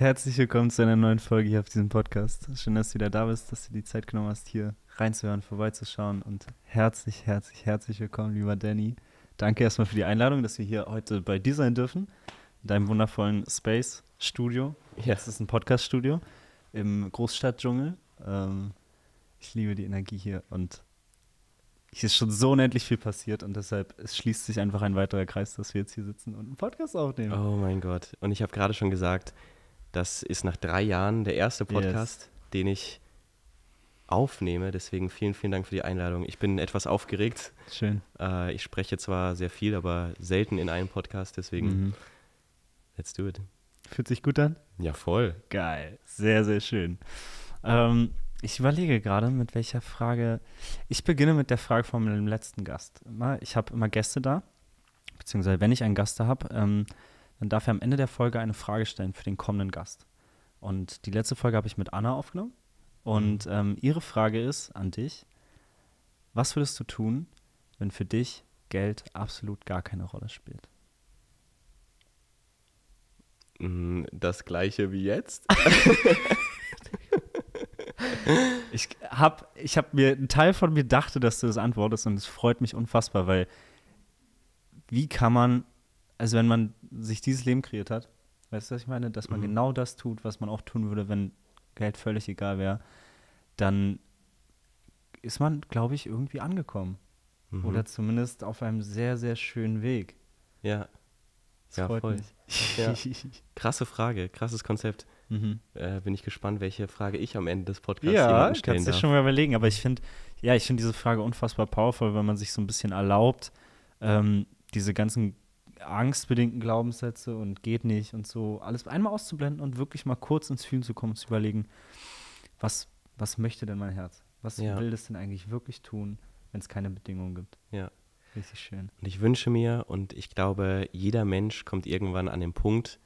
Herzlich willkommen zu einer neuen Folge hier auf diesem Podcast. Schön, dass du wieder da bist, dass du die Zeit genommen hast, hier reinzuhören, vorbeizuschauen. Und herzlich, herzlich, herzlich willkommen, lieber Danny. Danke erstmal für die Einladung, dass wir hier heute bei dir sein dürfen, in deinem wundervollen Space-Studio. Ja. Es ist ein Podcast-Studio im Großstadtdschungel. Ähm, ich liebe die Energie hier und hier ist schon so unendlich viel passiert und deshalb es schließt sich einfach ein weiterer Kreis, dass wir jetzt hier sitzen und einen Podcast aufnehmen. Oh mein Gott. Und ich habe gerade schon gesagt, das ist nach drei Jahren der erste Podcast, yes. den ich aufnehme. Deswegen vielen, vielen Dank für die Einladung. Ich bin etwas aufgeregt. Schön. Äh, ich spreche zwar sehr viel, aber selten in einem Podcast. Deswegen, mhm. let's do it. Fühlt sich gut an? Ja, voll. Geil. Sehr, sehr schön. Ähm, ich überlege gerade, mit welcher Frage. Ich beginne mit der Frage von meinem letzten Gast. Ich habe immer Gäste da, beziehungsweise wenn ich einen Gast da habe, ähm, dann darf er am Ende der Folge eine Frage stellen für den kommenden Gast. Und die letzte Folge habe ich mit Anna aufgenommen. Und mhm. ähm, ihre Frage ist an dich: Was würdest du tun, wenn für dich Geld absolut gar keine Rolle spielt? Mm, das gleiche wie jetzt. ich habe ich hab mir, ein Teil von mir dachte, dass du das antwortest und es freut mich unfassbar, weil wie kann man, also wenn man sich dieses Leben kreiert hat. Weißt du, was ich meine? Dass man mhm. genau das tut, was man auch tun würde, wenn Geld völlig egal wäre, dann ist man, glaube ich, irgendwie angekommen. Mhm. Oder zumindest auf einem sehr, sehr schönen Weg. Ja. Das ja, freut voll. Mich. Ja. Krasse Frage, krasses Konzept. Mhm. Äh, bin ich gespannt, welche Frage ich am Ende des Podcasts ja, stellen kannst darf. Ja, schon mal überlegen. Aber ich finde, ja, ich finde diese Frage unfassbar powerful, wenn man sich so ein bisschen erlaubt, ähm, diese ganzen angstbedingten Glaubenssätze und geht nicht und so, alles einmal auszublenden und wirklich mal kurz ins Fühlen zu kommen und zu überlegen, was, was möchte denn mein Herz? Was ja. will das denn eigentlich wirklich tun, wenn es keine Bedingungen gibt? Ja. Richtig schön. Und ich wünsche mir und ich glaube, jeder Mensch kommt irgendwann an den Punkt,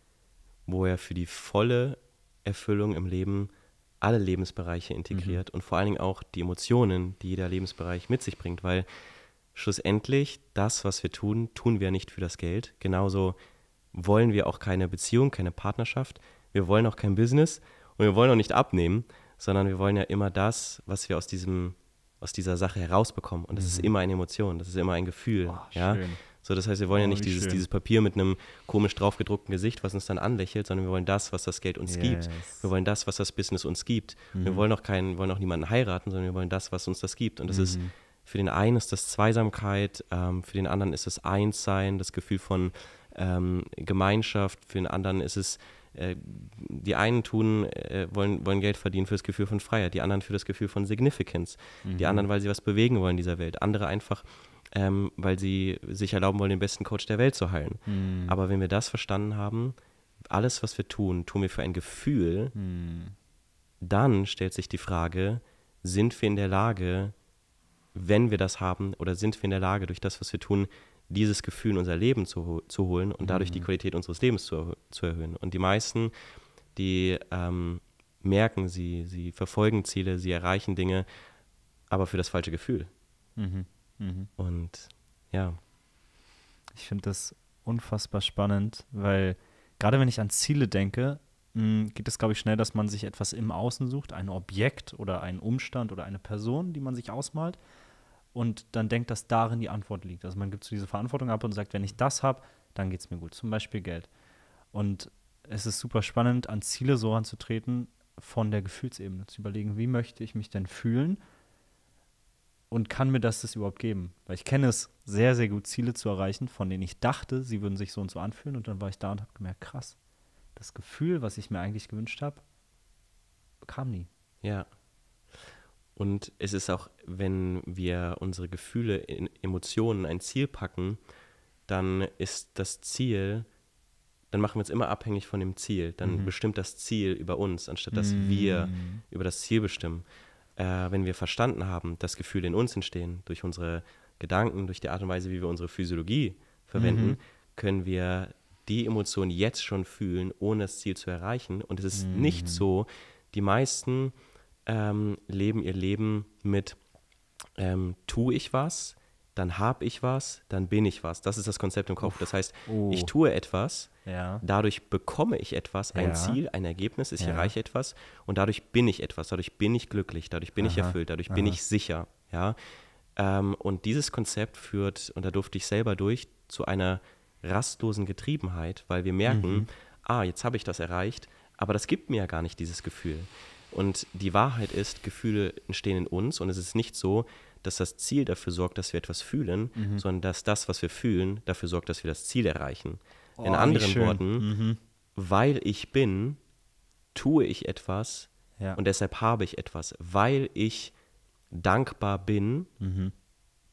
wo er für die volle Erfüllung im Leben alle Lebensbereiche integriert mhm. und vor allen Dingen auch die Emotionen, die jeder Lebensbereich mit sich bringt, weil schlussendlich, das, was wir tun, tun wir nicht für das Geld. Genauso wollen wir auch keine Beziehung, keine Partnerschaft. Wir wollen auch kein Business und wir wollen auch nicht abnehmen, sondern wir wollen ja immer das, was wir aus diesem aus dieser Sache herausbekommen. Und das mhm. ist immer eine Emotion, das ist immer ein Gefühl. Oh, ja? So, das heißt, wir wollen oh, ja nicht dieses, dieses Papier mit einem komisch draufgedruckten Gesicht, was uns dann anlächelt, sondern wir wollen das, was das Geld uns yes. gibt. Wir wollen das, was das Business uns gibt. Mhm. Wir wollen auch keinen, wollen auch niemanden heiraten, sondern wir wollen das, was uns das gibt. Und das mhm. ist für den einen ist das Zweisamkeit, ähm, für den anderen ist es Einssein, das Gefühl von ähm, Gemeinschaft, für den anderen ist es äh, die einen tun, äh, wollen, wollen Geld verdienen für das Gefühl von Freiheit, die anderen für das Gefühl von Significance, mhm. die anderen, weil sie was bewegen wollen in dieser Welt, andere einfach, ähm, weil sie sich erlauben wollen, den besten Coach der Welt zu heilen. Mhm. Aber wenn wir das verstanden haben, alles, was wir tun, tun wir für ein Gefühl, mhm. dann stellt sich die Frage, sind wir in der Lage, wenn wir das haben oder sind wir in der Lage, durch das, was wir tun, dieses Gefühl in unser Leben zu, zu holen und dadurch die mhm. Qualität unseres Lebens zu, zu erhöhen. Und die meisten, die ähm, merken, sie, sie verfolgen Ziele, sie erreichen Dinge, aber für das falsche Gefühl. Mhm. Mhm. Und ja. Ich finde das unfassbar spannend, weil gerade wenn ich an Ziele denke, hm, geht es, glaube ich, schnell, dass man sich etwas im Außen sucht, ein Objekt oder einen Umstand oder eine Person, die man sich ausmalt und dann denkt, dass darin die Antwort liegt. Also man gibt so diese Verantwortung ab und sagt, wenn ich das habe, dann geht es mir gut. Zum Beispiel Geld. Und es ist super spannend, an Ziele so ranzutreten, von der Gefühlsebene zu überlegen, wie möchte ich mich denn fühlen und kann mir das das überhaupt geben? Weil ich kenne es sehr, sehr gut, Ziele zu erreichen, von denen ich dachte, sie würden sich so und so anfühlen und dann war ich da und habe gemerkt, krass, das Gefühl, was ich mir eigentlich gewünscht habe, kam nie. Ja. Und es ist auch, wenn wir unsere Gefühle, in Emotionen, ein Ziel packen, dann ist das Ziel, dann machen wir uns immer abhängig von dem Ziel. Dann mhm. bestimmt das Ziel über uns, anstatt dass mhm. wir über das Ziel bestimmen. Äh, wenn wir verstanden haben, dass Gefühle in uns entstehen, durch unsere Gedanken, durch die Art und Weise, wie wir unsere Physiologie verwenden, mhm. können wir die Emotionen jetzt schon fühlen, ohne das Ziel zu erreichen. Und es ist nicht mhm. so, die meisten ähm, leben ihr Leben mit ähm, tu ich was, dann habe ich was, dann bin ich was. Das ist das Konzept im Kopf. Das heißt, oh. ich tue etwas, ja. dadurch bekomme ich etwas, ein ja. Ziel, ein Ergebnis, ich ja. erreiche etwas und dadurch bin ich etwas, dadurch bin ich glücklich, dadurch bin Aha. ich erfüllt, dadurch Aha. bin ich sicher. Ja? Ähm, und dieses Konzept führt, und da durfte ich selber durch, zu einer rastlosen Getriebenheit, weil wir merken, mhm. ah, jetzt habe ich das erreicht, aber das gibt mir ja gar nicht dieses Gefühl. Und die Wahrheit ist, Gefühle entstehen in uns und es ist nicht so, dass das Ziel dafür sorgt, dass wir etwas fühlen, mhm. sondern dass das, was wir fühlen, dafür sorgt, dass wir das Ziel erreichen. Oh, in anderen Worten, mhm. weil ich bin, tue ich etwas ja. und deshalb habe ich etwas. Weil ich dankbar bin, mhm.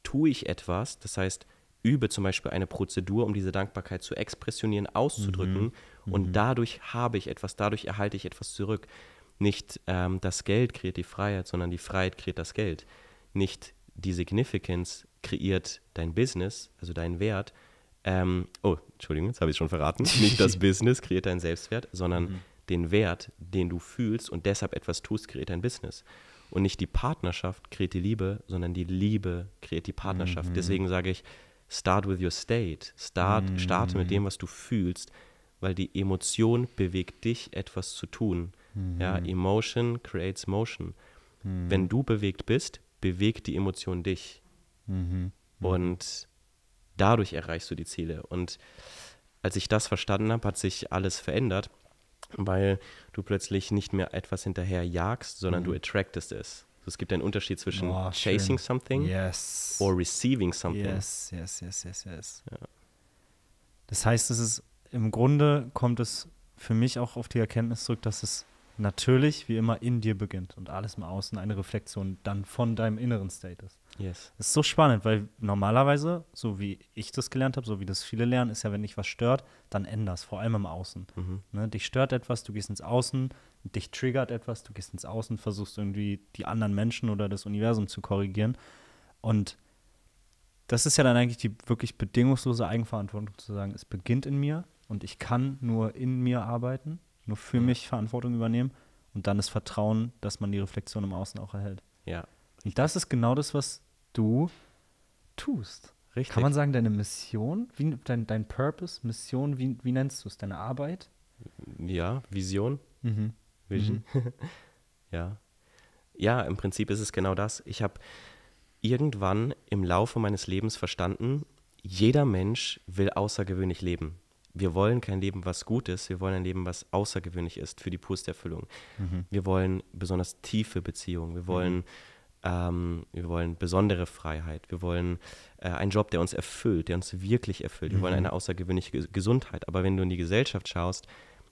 tue ich etwas. Das heißt, übe zum Beispiel eine Prozedur, um diese Dankbarkeit zu expressionieren, auszudrücken. Mhm. Und mhm. dadurch habe ich etwas, dadurch erhalte ich etwas zurück. Nicht ähm, das Geld kreiert die Freiheit, sondern die Freiheit kreiert das Geld. Nicht die Significance kreiert dein Business, also deinen Wert. Ähm, oh, Entschuldigung, jetzt habe ich schon verraten. Nicht das Business kreiert deinen Selbstwert, sondern mhm. den Wert, den du fühlst und deshalb etwas tust, kreiert dein Business. Und nicht die Partnerschaft kreiert die Liebe, sondern die Liebe kreiert die Partnerschaft. Mhm. Deswegen sage ich, start with your state. Start, Starte mit mhm. dem, was du fühlst, weil die Emotion bewegt dich, etwas zu tun. Mhm. Ja, Emotion creates Motion. Mhm. Wenn du bewegt bist, bewegt die Emotion dich. Mhm. mhm. Und dadurch erreichst du die Ziele. Und als ich das verstanden habe, hat sich alles verändert, weil du plötzlich nicht mehr etwas hinterher jagst, sondern du mhm. attractest es. Also es gibt einen Unterschied zwischen oh, chasing schön. something yes. or receiving something. Yes, yes, yes, yes, yes. Ja. Das heißt, es ist im Grunde kommt es für mich auch auf die Erkenntnis zurück, dass es natürlich wie immer in dir beginnt und alles im Außen eine Reflexion dann von deinem inneren State ist. Yes. Das ist so spannend, weil normalerweise, so wie ich das gelernt habe, so wie das viele lernen, ist ja, wenn dich was stört, dann änderst, vor allem im Außen. Mhm. Ne? Dich stört etwas, du gehst ins Außen, dich triggert etwas, du gehst ins Außen, versuchst irgendwie die anderen Menschen oder das Universum zu korrigieren. Und das ist ja dann eigentlich die wirklich bedingungslose Eigenverantwortung zu sagen, es beginnt in mir und ich kann nur in mir arbeiten nur für ja. mich Verantwortung übernehmen und dann das Vertrauen, dass man die Reflexion im Außen auch erhält. Ja. Und das ist genau das, was du tust. Richtig. Kann man sagen, deine Mission, wie, dein, dein Purpose, Mission, wie, wie nennst du es? Deine Arbeit? Ja, Vision. Mhm. Vision. Mhm. ja. Ja, im Prinzip ist es genau das. Ich habe irgendwann im Laufe meines Lebens verstanden, jeder Mensch will außergewöhnlich leben wir wollen kein Leben, was gut ist, wir wollen ein Leben, was außergewöhnlich ist für die purste Erfüllung. Mhm. Wir wollen besonders tiefe Beziehungen, wir wollen, mhm. ähm, wir wollen besondere Freiheit, wir wollen äh, einen Job, der uns erfüllt, der uns wirklich erfüllt, wir wollen mhm. eine außergewöhnliche G Gesundheit. Aber wenn du in die Gesellschaft schaust,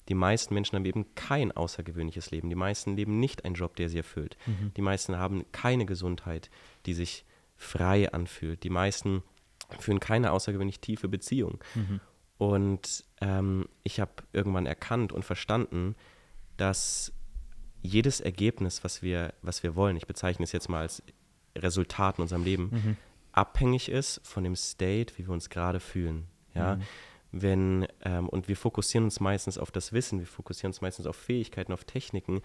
die meisten Menschen haben eben kein außergewöhnliches Leben. Die meisten leben nicht einen Job, der sie erfüllt. Mhm. Die meisten haben keine Gesundheit, die sich frei anfühlt. Die meisten führen keine außergewöhnlich tiefe Beziehung. Mhm. Und ähm, ich habe irgendwann erkannt und verstanden, dass jedes Ergebnis, was wir, was wir wollen, ich bezeichne es jetzt mal als Resultat in unserem Leben, mhm. abhängig ist von dem State, wie wir uns gerade fühlen. Ja? Mhm. Wenn, ähm, und wir fokussieren uns meistens auf das Wissen, wir fokussieren uns meistens auf Fähigkeiten, auf Techniken,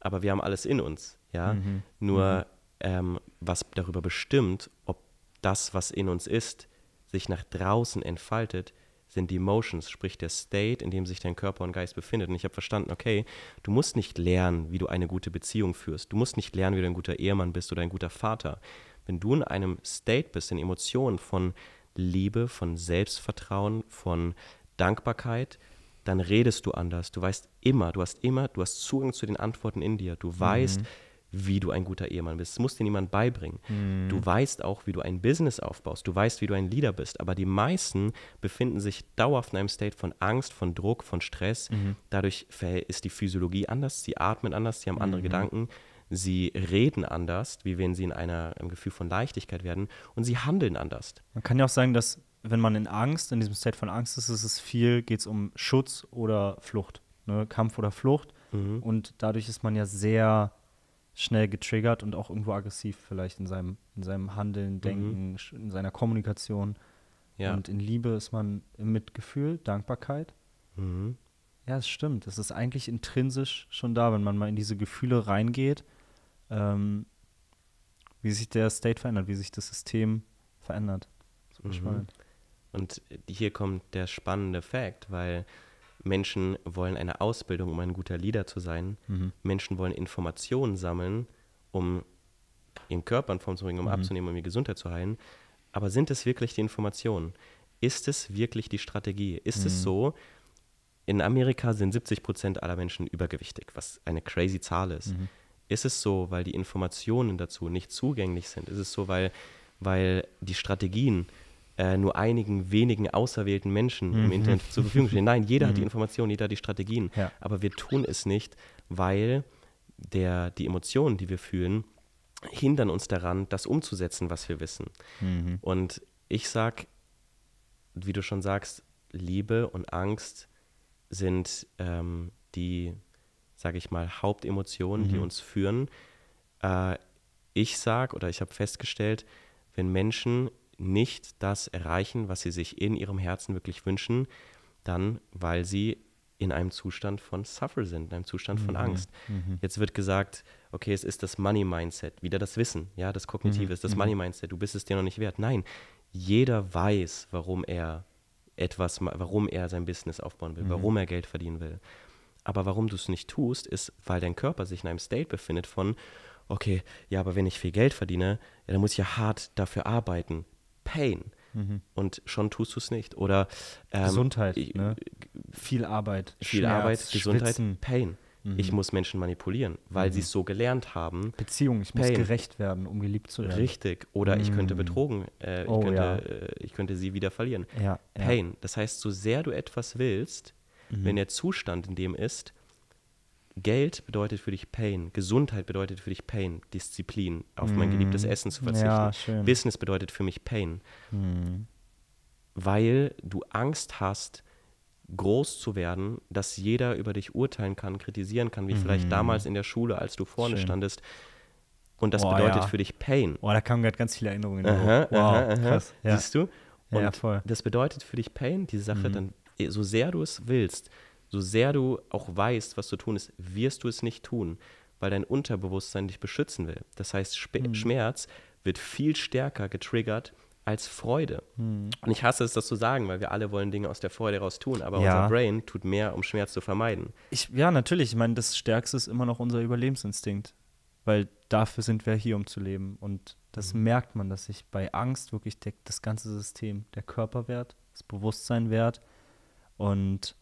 aber wir haben alles in uns. Ja? Mhm. mhm. Nur ähm, was darüber bestimmt, ob das, was in uns ist, sich nach draußen entfaltet, sind die Emotions, sprich der State, in dem sich dein Körper und Geist befindet. Und ich habe verstanden, okay, du musst nicht lernen, wie du eine gute Beziehung führst. Du musst nicht lernen, wie du ein guter Ehemann bist oder ein guter Vater. Wenn du in einem State bist, in Emotionen von Liebe, von Selbstvertrauen, von Dankbarkeit, dann redest du anders. Du weißt immer, du hast immer, du hast Zugang zu den Antworten in dir. Du weißt, mhm wie du ein guter Ehemann bist. Das muss dir niemand beibringen. Mhm. Du weißt auch, wie du ein Business aufbaust. Du weißt, wie du ein Leader bist. Aber die meisten befinden sich dauerhaft in einem State von Angst, von Druck, von Stress. Mhm. Dadurch ist die Physiologie anders. Sie atmen anders, sie haben andere mhm. Gedanken sie reden anders, wie wenn sie in einer, einem Gefühl von Leichtigkeit werden und sie handeln anders. Man kann ja auch sagen, dass wenn man in Angst, in diesem State von Angst ist, ist es viel, geht es um Schutz oder Flucht, ne? Kampf oder Flucht mhm. und dadurch ist man ja sehr schnell getriggert und auch irgendwo aggressiv vielleicht in seinem, in seinem Handeln, mhm. Denken, mhm. in seiner Kommunikation. Ja. Und in Liebe ist man im Mitgefühl, Dankbarkeit. Mhm. Ja, es stimmt. Es ist eigentlich intrinsisch schon da, wenn man mal in diese Gefühle reingeht, ähm, wie sich der State verändert, wie sich das System verändert. Mhm. Und hier kommt der spannende Fakt, weil Menschen wollen eine Ausbildung, um ein guter Leader zu sein. Mhm. Menschen wollen Informationen sammeln, um ihren Körper in Form zu bringen, um mhm. abzunehmen, um ihre Gesundheit zu heilen. Aber sind es wirklich die Informationen? Ist es wirklich die Strategie? Ist mhm. es so, in Amerika sind 70 Prozent aller Menschen übergewichtig, was eine crazy Zahl ist. Mhm. Ist es so, weil die Informationen dazu nicht zugänglich sind? Ist es so, weil, weil die Strategien äh, nur einigen wenigen auserwählten Menschen mhm. im Internet zur Verfügung stehen. Nein, jeder mhm. hat die mhm. Informationen, jeder hat die Strategien. Ja. Aber wir tun es nicht, weil der, die Emotionen, die wir fühlen, hindern uns daran, das umzusetzen, was wir wissen. Mhm. Und ich sage, wie du schon sagst, Liebe und Angst sind ähm, die, sage ich mal, Hauptemotionen, mhm. die uns führen. Äh, ich sage oder ich habe festgestellt, wenn Menschen nicht das erreichen, was sie sich in ihrem Herzen wirklich wünschen, dann weil sie in einem Zustand von Suffer sind, in einem Zustand von mhm. Angst. Mhm. Jetzt wird gesagt, okay, es ist das Money Mindset, wieder das Wissen, ja, das Kognitive mhm. ist das mhm. Money Mindset, du bist es dir noch nicht wert. Nein, jeder weiß, warum er etwas, warum er sein Business aufbauen will, mhm. warum er Geld verdienen will. Aber warum du es nicht tust, ist, weil dein Körper sich in einem State befindet von, okay, ja, aber wenn ich viel Geld verdiene, ja, dann muss ich ja hart dafür arbeiten. Pain. Mhm. Und schon tust du es nicht. Oder ähm, Gesundheit, ich, ne? viel Arbeit, viel Schmerz, Arbeit, Gesundheit, Schwitzen. Pain. Mhm. Ich muss Menschen manipulieren, weil mhm. sie es so gelernt haben. Beziehung, ich Pain. muss gerecht werden, um geliebt zu werden. Richtig. Oder ich könnte mhm. betrogen, äh, oh, ich, könnte, ja. äh, ich könnte sie wieder verlieren. Ja, Pain. Ja. Das heißt, so sehr du etwas willst, mhm. wenn der Zustand in dem ist, Geld bedeutet für dich Pain, Gesundheit bedeutet für dich Pain, Disziplin, auf mm. mein mhm. geliebtes Essen zu verzichten. Ja, Business bedeutet für mich Pain. Mm. Weil du Angst hast, groß zu werden, dass jeder über dich urteilen kann, kritisieren kann, wie mm. vielleicht mhm. damals in der Schule, als du vorne schön. standest. Und das oh, bedeutet ja. für dich Pain. Oh, da kamen gerade ganz viele Erinnerungen. Aha, wow, aha, krass. Ja. Siehst du? Und ja, voll. das bedeutet für dich Pain, diese Sache mhm. dann, so sehr du es willst, so sehr du auch weißt, was zu tun ist, wirst du es nicht tun, weil dein Unterbewusstsein dich beschützen will. Das heißt, Sp mhm. Schmerz wird viel stärker getriggert als Freude. Mhm. Und ich hasse es, das zu sagen, weil wir alle wollen Dinge aus der Freude raus tun, aber ja. unser Brain tut mehr, um Schmerz zu vermeiden. Ich, ja, natürlich. Ich meine, das Stärkste ist immer noch unser Überlebensinstinkt, weil dafür sind wir hier, um zu leben. Und das mhm. merkt man, dass sich bei Angst wirklich das ganze System, der Körperwert, das Bewusstseinwert wehrt und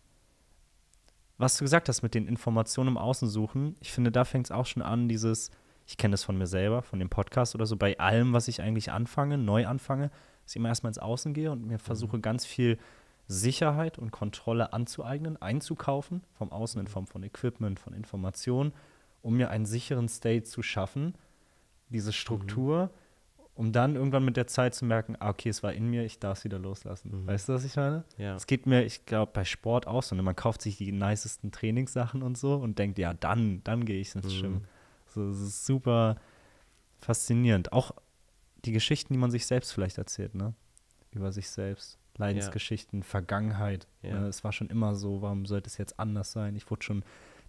was du gesagt hast mit den Informationen im Außen suchen, ich finde, da fängt es auch schon an, dieses, ich kenne das von mir selber, von dem Podcast oder so, bei allem, was ich eigentlich anfange, neu anfange, dass ich immer erstmal ins Außen gehe und mir mhm. versuche, ganz viel Sicherheit und Kontrolle anzueignen, einzukaufen, vom Außen in Form von Equipment, von Informationen, um mir einen sicheren State zu schaffen, diese mhm. Struktur. Mhm um dann irgendwann mit der Zeit zu merken, ah, okay, es war in mir, ich darf es wieder loslassen. Mhm. Weißt du, was ich meine? Ja. Es geht mir, ich glaube, bei Sport auch so. Ne? Man kauft sich die nicesten Trainingssachen und so und denkt, ja, dann, dann gehe ich ins mhm. Schwimmen. Mhm. So, es ist super faszinierend. Auch die Geschichten, die man sich selbst vielleicht erzählt, ne? Über sich selbst. Leidensgeschichten, ja. Vergangenheit. Ne? Ja. Ne? Es war schon immer so, warum sollte es jetzt anders sein? Ich wurde schon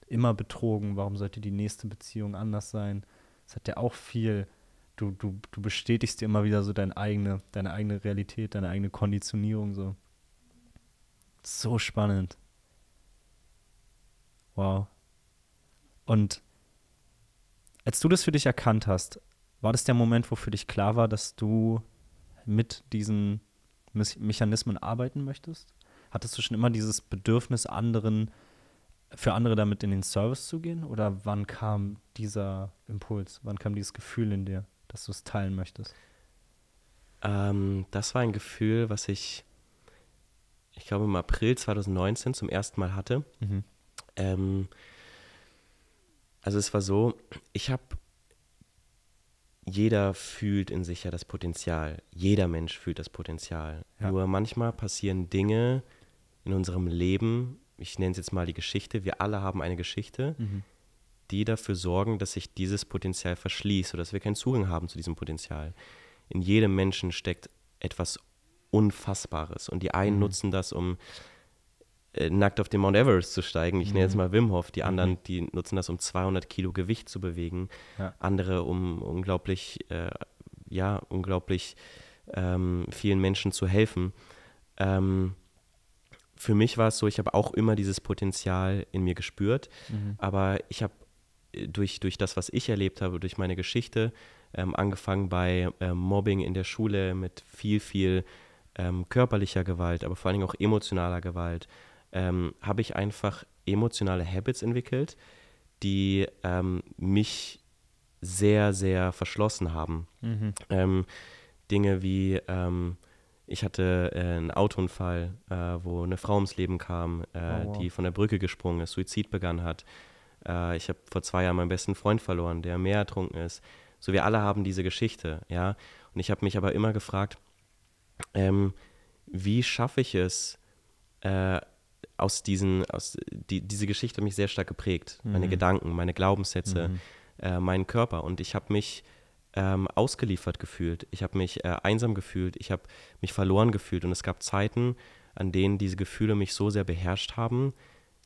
immer betrogen, warum sollte die nächste Beziehung anders sein? Es hat ja auch viel du, du, du bestätigst dir immer wieder so deine eigene, deine eigene Realität, deine eigene Konditionierung so. So spannend. Wow. Und als du das für dich erkannt hast, war das der Moment, wo für dich klar war, dass du mit diesen Me Mechanismen arbeiten möchtest? Hattest du schon immer dieses Bedürfnis, anderen, für andere damit in den Service zu gehen? Oder wann kam dieser Impuls? Wann kam dieses Gefühl in dir? dass du es teilen möchtest? Ähm, das war ein Gefühl, was ich, ich glaube, im April 2019 zum ersten Mal hatte. Mhm. Ähm, also es war so, ich habe, jeder fühlt in sich ja das Potenzial. Jeder Mensch fühlt das Potenzial. Ja. Nur manchmal passieren Dinge in unserem Leben, ich nenne es jetzt mal die Geschichte, wir alle haben eine Geschichte, mhm die dafür sorgen, dass sich dieses Potenzial verschließt oder dass wir keinen Zugang haben zu diesem Potenzial. In jedem Menschen steckt etwas Unfassbares und die einen mhm. nutzen das, um äh, nackt auf den Mount Everest zu steigen. Ich mhm. nenne jetzt mhm. mal Wim Hof. Die mhm. anderen, die nutzen das, um 200 Kilo Gewicht zu bewegen. Ja. Andere, um unglaublich, äh, ja, unglaublich ähm, vielen Menschen zu helfen. Ähm, für mich war es so, ich habe auch immer dieses Potenzial in mir gespürt, mhm. aber ich habe durch, durch das, was ich erlebt habe, durch meine Geschichte, ähm, angefangen bei ähm, Mobbing in der Schule mit viel, viel ähm, körperlicher Gewalt, aber vor allen Dingen auch emotionaler Gewalt, ähm, habe ich einfach emotionale Habits entwickelt, die ähm, mich sehr, sehr verschlossen haben. Mhm. Ähm, Dinge wie, ich hatte äh, einen Autounfall, äh, wo eine Frau ums Leben kam, äh, oh, wow. die von der Brücke gesprungen ist, Suizid begann hat äh, ich habe vor zwei Jahren meinen besten Freund verloren, der mehr ertrunken ist. So, wir alle haben diese Geschichte, ja. Und ich habe mich aber immer gefragt, ähm, wie schaffe ich es, äh, aus diesen, aus, die, diese Geschichte hat mich sehr stark geprägt. Mhm. Meine Gedanken, meine Glaubenssätze, mhm. äh, meinen Körper. Und ich habe mich ähm, ausgeliefert gefühlt. Ich habe mich äh, einsam gefühlt. Ich habe mich verloren gefühlt. Und es gab Zeiten, an denen diese Gefühle mich so sehr beherrscht haben,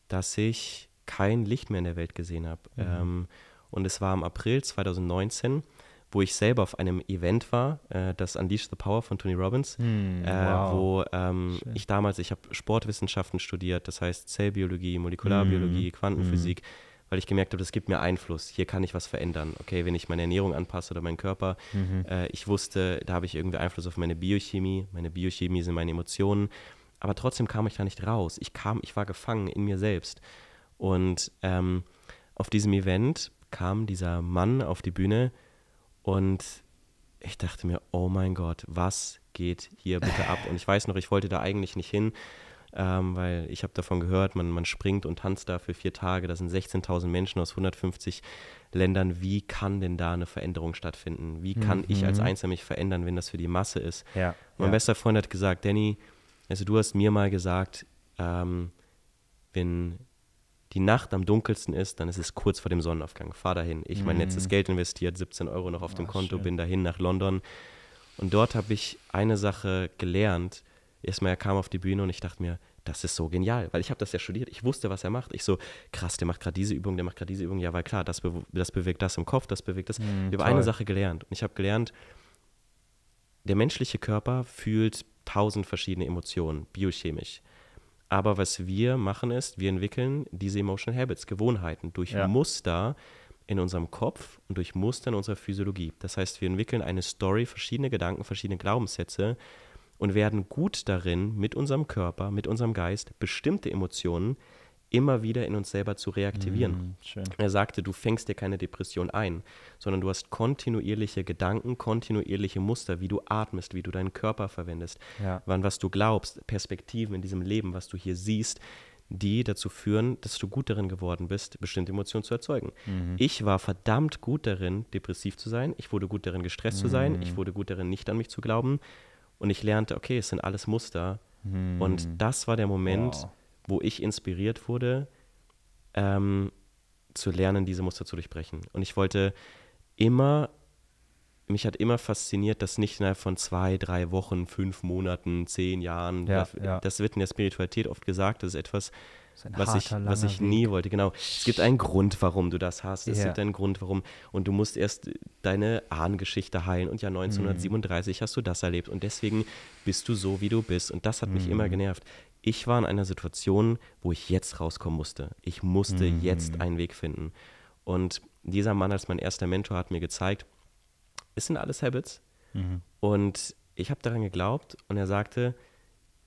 dass ich kein Licht mehr in der Welt gesehen habe. Mhm. Ähm, und es war im April 2019, wo ich selber auf einem Event war, äh, das Unleash the Power von Tony Robbins, mhm, äh, wow. wo ähm, ich damals, ich habe Sportwissenschaften studiert, das heißt Zellbiologie, Molekularbiologie, mhm. Quantenphysik mhm. weil ich gemerkt habe, das gibt mir Einfluss. Hier kann ich was verändern. Okay, wenn ich meine Ernährung anpasse oder meinen Körper. Mhm. Äh, ich wusste, da habe ich irgendwie Einfluss auf meine Biochemie. Meine Biochemie sind meine Emotionen. Aber trotzdem kam ich da nicht raus. Ich kam, ich war gefangen in mir selbst. Und ähm, auf diesem Event kam dieser Mann auf die Bühne und ich dachte mir, oh mein Gott, was geht hier bitte ab? Und ich weiß noch, ich wollte da eigentlich nicht hin, ähm, weil ich habe davon gehört, man, man springt und tanzt da für vier Tage, da sind 16.000 Menschen aus 150 Ländern. Wie kann denn da eine Veränderung stattfinden? Wie mhm, kann mhm. ich als mhm. Einzelner mich verändern, wenn das für die Masse ist? Ja, mein ja. bester Freund hat gesagt, Danny, also du hast mir mal gesagt, ähm, wenn die Nacht am dunkelsten ist, dann ist es kurz vor dem Sonnenaufgang. Fahr dahin. Ich mein mhm. letztes Geld investiert, 17 Euro noch auf dem ah, Konto, schön. bin dahin nach London. Und dort habe ich eine Sache gelernt. Erstmal, er kam auf die Bühne und ich dachte mir, das ist so genial, weil ich habe das ja studiert. Ich wusste, was er macht. Ich so, krass, der macht gerade diese Übung, der macht gerade diese Übung. Ja, weil klar, das, be das bewegt das im Kopf, das bewegt das. Mm, ich habe eine Sache gelernt. Und ich habe gelernt, der menschliche Körper fühlt tausend verschiedene Emotionen, biochemisch. Aber was wir machen ist, wir entwickeln diese Emotional Habits, Gewohnheiten durch ja. Muster in unserem Kopf und durch Muster in unserer Physiologie. Das heißt, wir entwickeln eine Story, verschiedene Gedanken, verschiedene Glaubenssätze und werden gut darin, mit unserem Körper, mit unserem Geist bestimmte Emotionen immer wieder in uns selber zu reaktivieren. Mm, er sagte, du fängst dir keine Depression ein, sondern du hast kontinuierliche Gedanken, kontinuierliche Muster, wie du atmest, wie du deinen Körper verwendest, ja. wann was du glaubst, Perspektiven in diesem Leben, was du hier siehst, die dazu führen, dass du gut darin geworden bist, bestimmte Emotionen zu erzeugen. Mhm. Ich war verdammt gut darin, depressiv zu sein. Ich wurde gut darin, gestresst mhm. zu sein. Ich mhm. wurde gut darin, nicht an mich zu glauben. Und ich lernte, okay, es sind alles Muster. Mhm. Und das war der Moment, wow wo ich inspiriert wurde, ähm, zu lernen, diese Muster zu durchbrechen. Und ich wollte immer, mich hat immer fasziniert, dass nicht innerhalb von zwei, drei Wochen, fünf Monaten, zehn Jahren, ja, das, ja. das wird in der Spiritualität oft gesagt, das ist etwas, was ich, was ich nie Weg. wollte. Genau. Es gibt einen Grund, warum du das hast. Es yeah. gibt einen Grund, warum. Und du musst erst deine Ahnengeschichte heilen. Und ja, 1937 mm. hast du das erlebt. Und deswegen bist du so, wie du bist. Und das hat mm. mich mhm. immer genervt ich war in einer Situation, wo ich jetzt rauskommen musste. Ich musste mhm. jetzt einen Weg finden. Und dieser Mann als mein erster Mentor hat mir gezeigt, es sind alles Habits. Mhm. Und ich habe daran geglaubt und er sagte,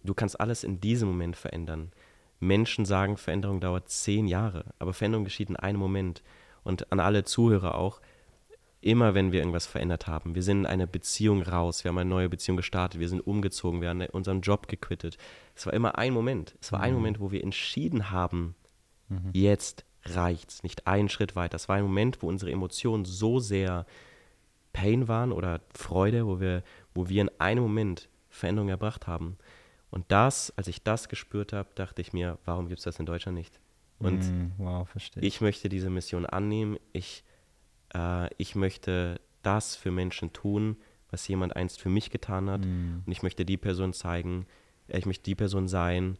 du kannst alles in diesem Moment verändern. Menschen sagen, Veränderung dauert zehn Jahre, aber Veränderung geschieht in einem Moment. Und an alle Zuhörer auch, Immer wenn wir irgendwas verändert haben. Wir sind in einer Beziehung raus, wir haben eine neue Beziehung gestartet, wir sind umgezogen, wir haben unseren Job gequittet. Es war immer ein Moment. Es war mhm. ein Moment, wo wir entschieden haben, mhm. jetzt reicht's, nicht einen Schritt weiter. Es war ein Moment, wo unsere Emotionen so sehr Pain waren oder Freude, wo wir, wo wir in einem Moment Veränderung erbracht haben. Und das, als ich das gespürt habe, dachte ich mir, warum gibt es das in Deutschland nicht? Und mm, wow, ich möchte diese Mission annehmen. Ich äh, ich möchte das für Menschen tun, was jemand einst für mich getan hat. Mhm. Und ich möchte die Person zeigen, äh, ich möchte die Person sein,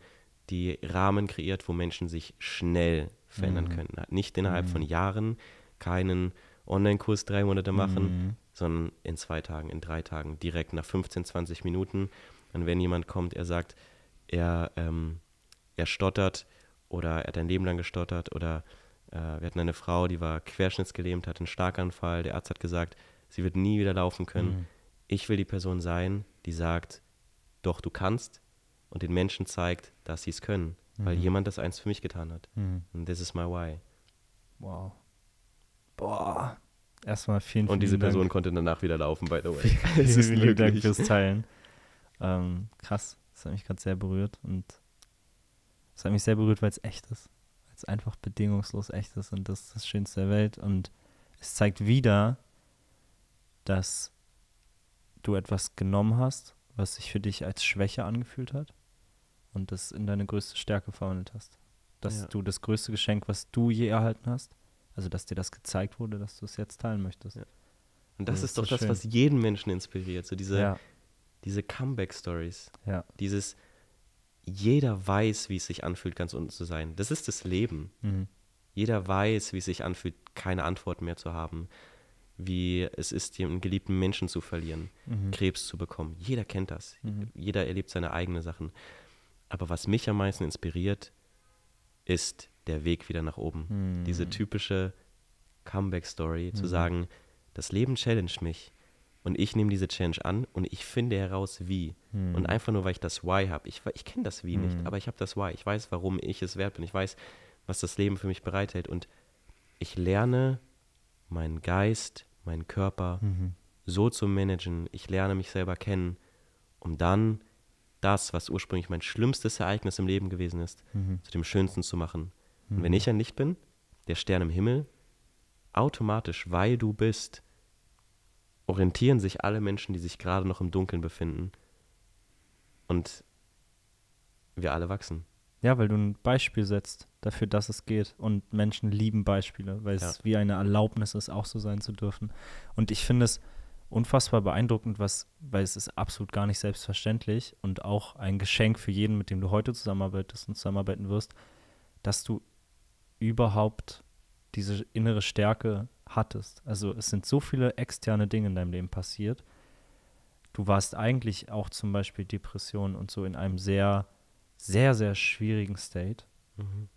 die Rahmen kreiert, wo Menschen sich schnell verändern mhm. können. Halt nicht innerhalb mhm. von Jahren, keinen Online-Kurs drei Monate machen, mhm. sondern in zwei Tagen, in drei Tagen, direkt nach 15, 20 Minuten. Und wenn jemand kommt, er sagt, er, ähm, er stottert oder er hat ein Leben lang gestottert oder äh, wir hatten eine Frau, die war querschnittsgelähmt, hatte einen Starkanfall. Der Arzt hat gesagt, sie wird nie wieder laufen können. Mhm. Ich will die Person sein, die sagt, doch du kannst und den Menschen zeigt, dass sie es können, mhm. weil jemand das eins für mich getan hat. Mhm. Und this is my why. Wow. Boah. Erstmal vielen, vielen Und diese Person Dank. konnte danach wieder laufen, by the way. vielen, vielen, vielen Dank fürs Teilen. Ähm, krass. Das hat mich gerade sehr berührt und das hat mich sehr berührt, weil es echt ist es einfach bedingungslos echt ist und das ist das Schönste der Welt. Und es zeigt wieder, dass du etwas genommen hast, was sich für dich als Schwäche angefühlt hat und das in deine größte Stärke verwandelt hast. Dass ja. du das größte Geschenk, was du je erhalten hast, also dass dir das gezeigt wurde, dass du es jetzt teilen möchtest. Ja. Und das, also, ist, das doch das, schön. was jeden Menschen inspiriert, so diese, ja. diese Comeback-Stories. Dieses, jeder weiß, wie es sich anfühlt, ganz unten zu sein. Das ist das Leben. Mhm. Jeder weiß, wie es sich anfühlt, keine Antwort mehr zu haben. Wie es ist, einen geliebten Menschen zu verlieren, mhm. Krebs zu bekommen. Jeder kennt das. Mhm. Jeder erlebt seine eigenen Sachen. Aber was mich am meisten inspiriert, ist der Weg wieder nach oben. Mhm. Diese typische Comeback-Story, zu mhm. sagen, das Leben challenge mich und ich nehme diese Challenge an und ich finde heraus, wie. Hm. Und einfach nur, weil ich das Why habe. Ich, ich kenne das Wie hm. nicht, aber ich habe das Why. Ich weiß, warum ich es wert bin. Ich weiß, was das Leben für mich bereithält. Und ich lerne meinen Geist, meinen Körper mhm. so zu managen. Ich lerne mich selber kennen, um dann das, was ursprünglich mein schlimmstes Ereignis im Leben gewesen ist, mhm. zu dem schönsten zu machen. Mhm. Und wenn mhm. ich ein Licht bin, der Stern im Himmel, automatisch, weil du bist, orientieren sich alle Menschen, die sich gerade noch im Dunkeln befinden. Und wir alle wachsen. Ja, weil du ein Beispiel setzt dafür, dass es geht. Und Menschen lieben Beispiele, weil ja. es wie eine Erlaubnis ist, auch so sein zu dürfen. Und ich finde es unfassbar beeindruckend, was, weil es ist absolut gar nicht selbstverständlich und auch ein Geschenk für jeden, mit dem du heute zusammenarbeitest und zusammenarbeiten wirst, dass du überhaupt diese innere Stärke hattest. Also es sind so viele externe Dinge in deinem Leben passiert. Du warst eigentlich auch zum Beispiel Depressionen und so in einem sehr, sehr, sehr schwierigen State. Mhm.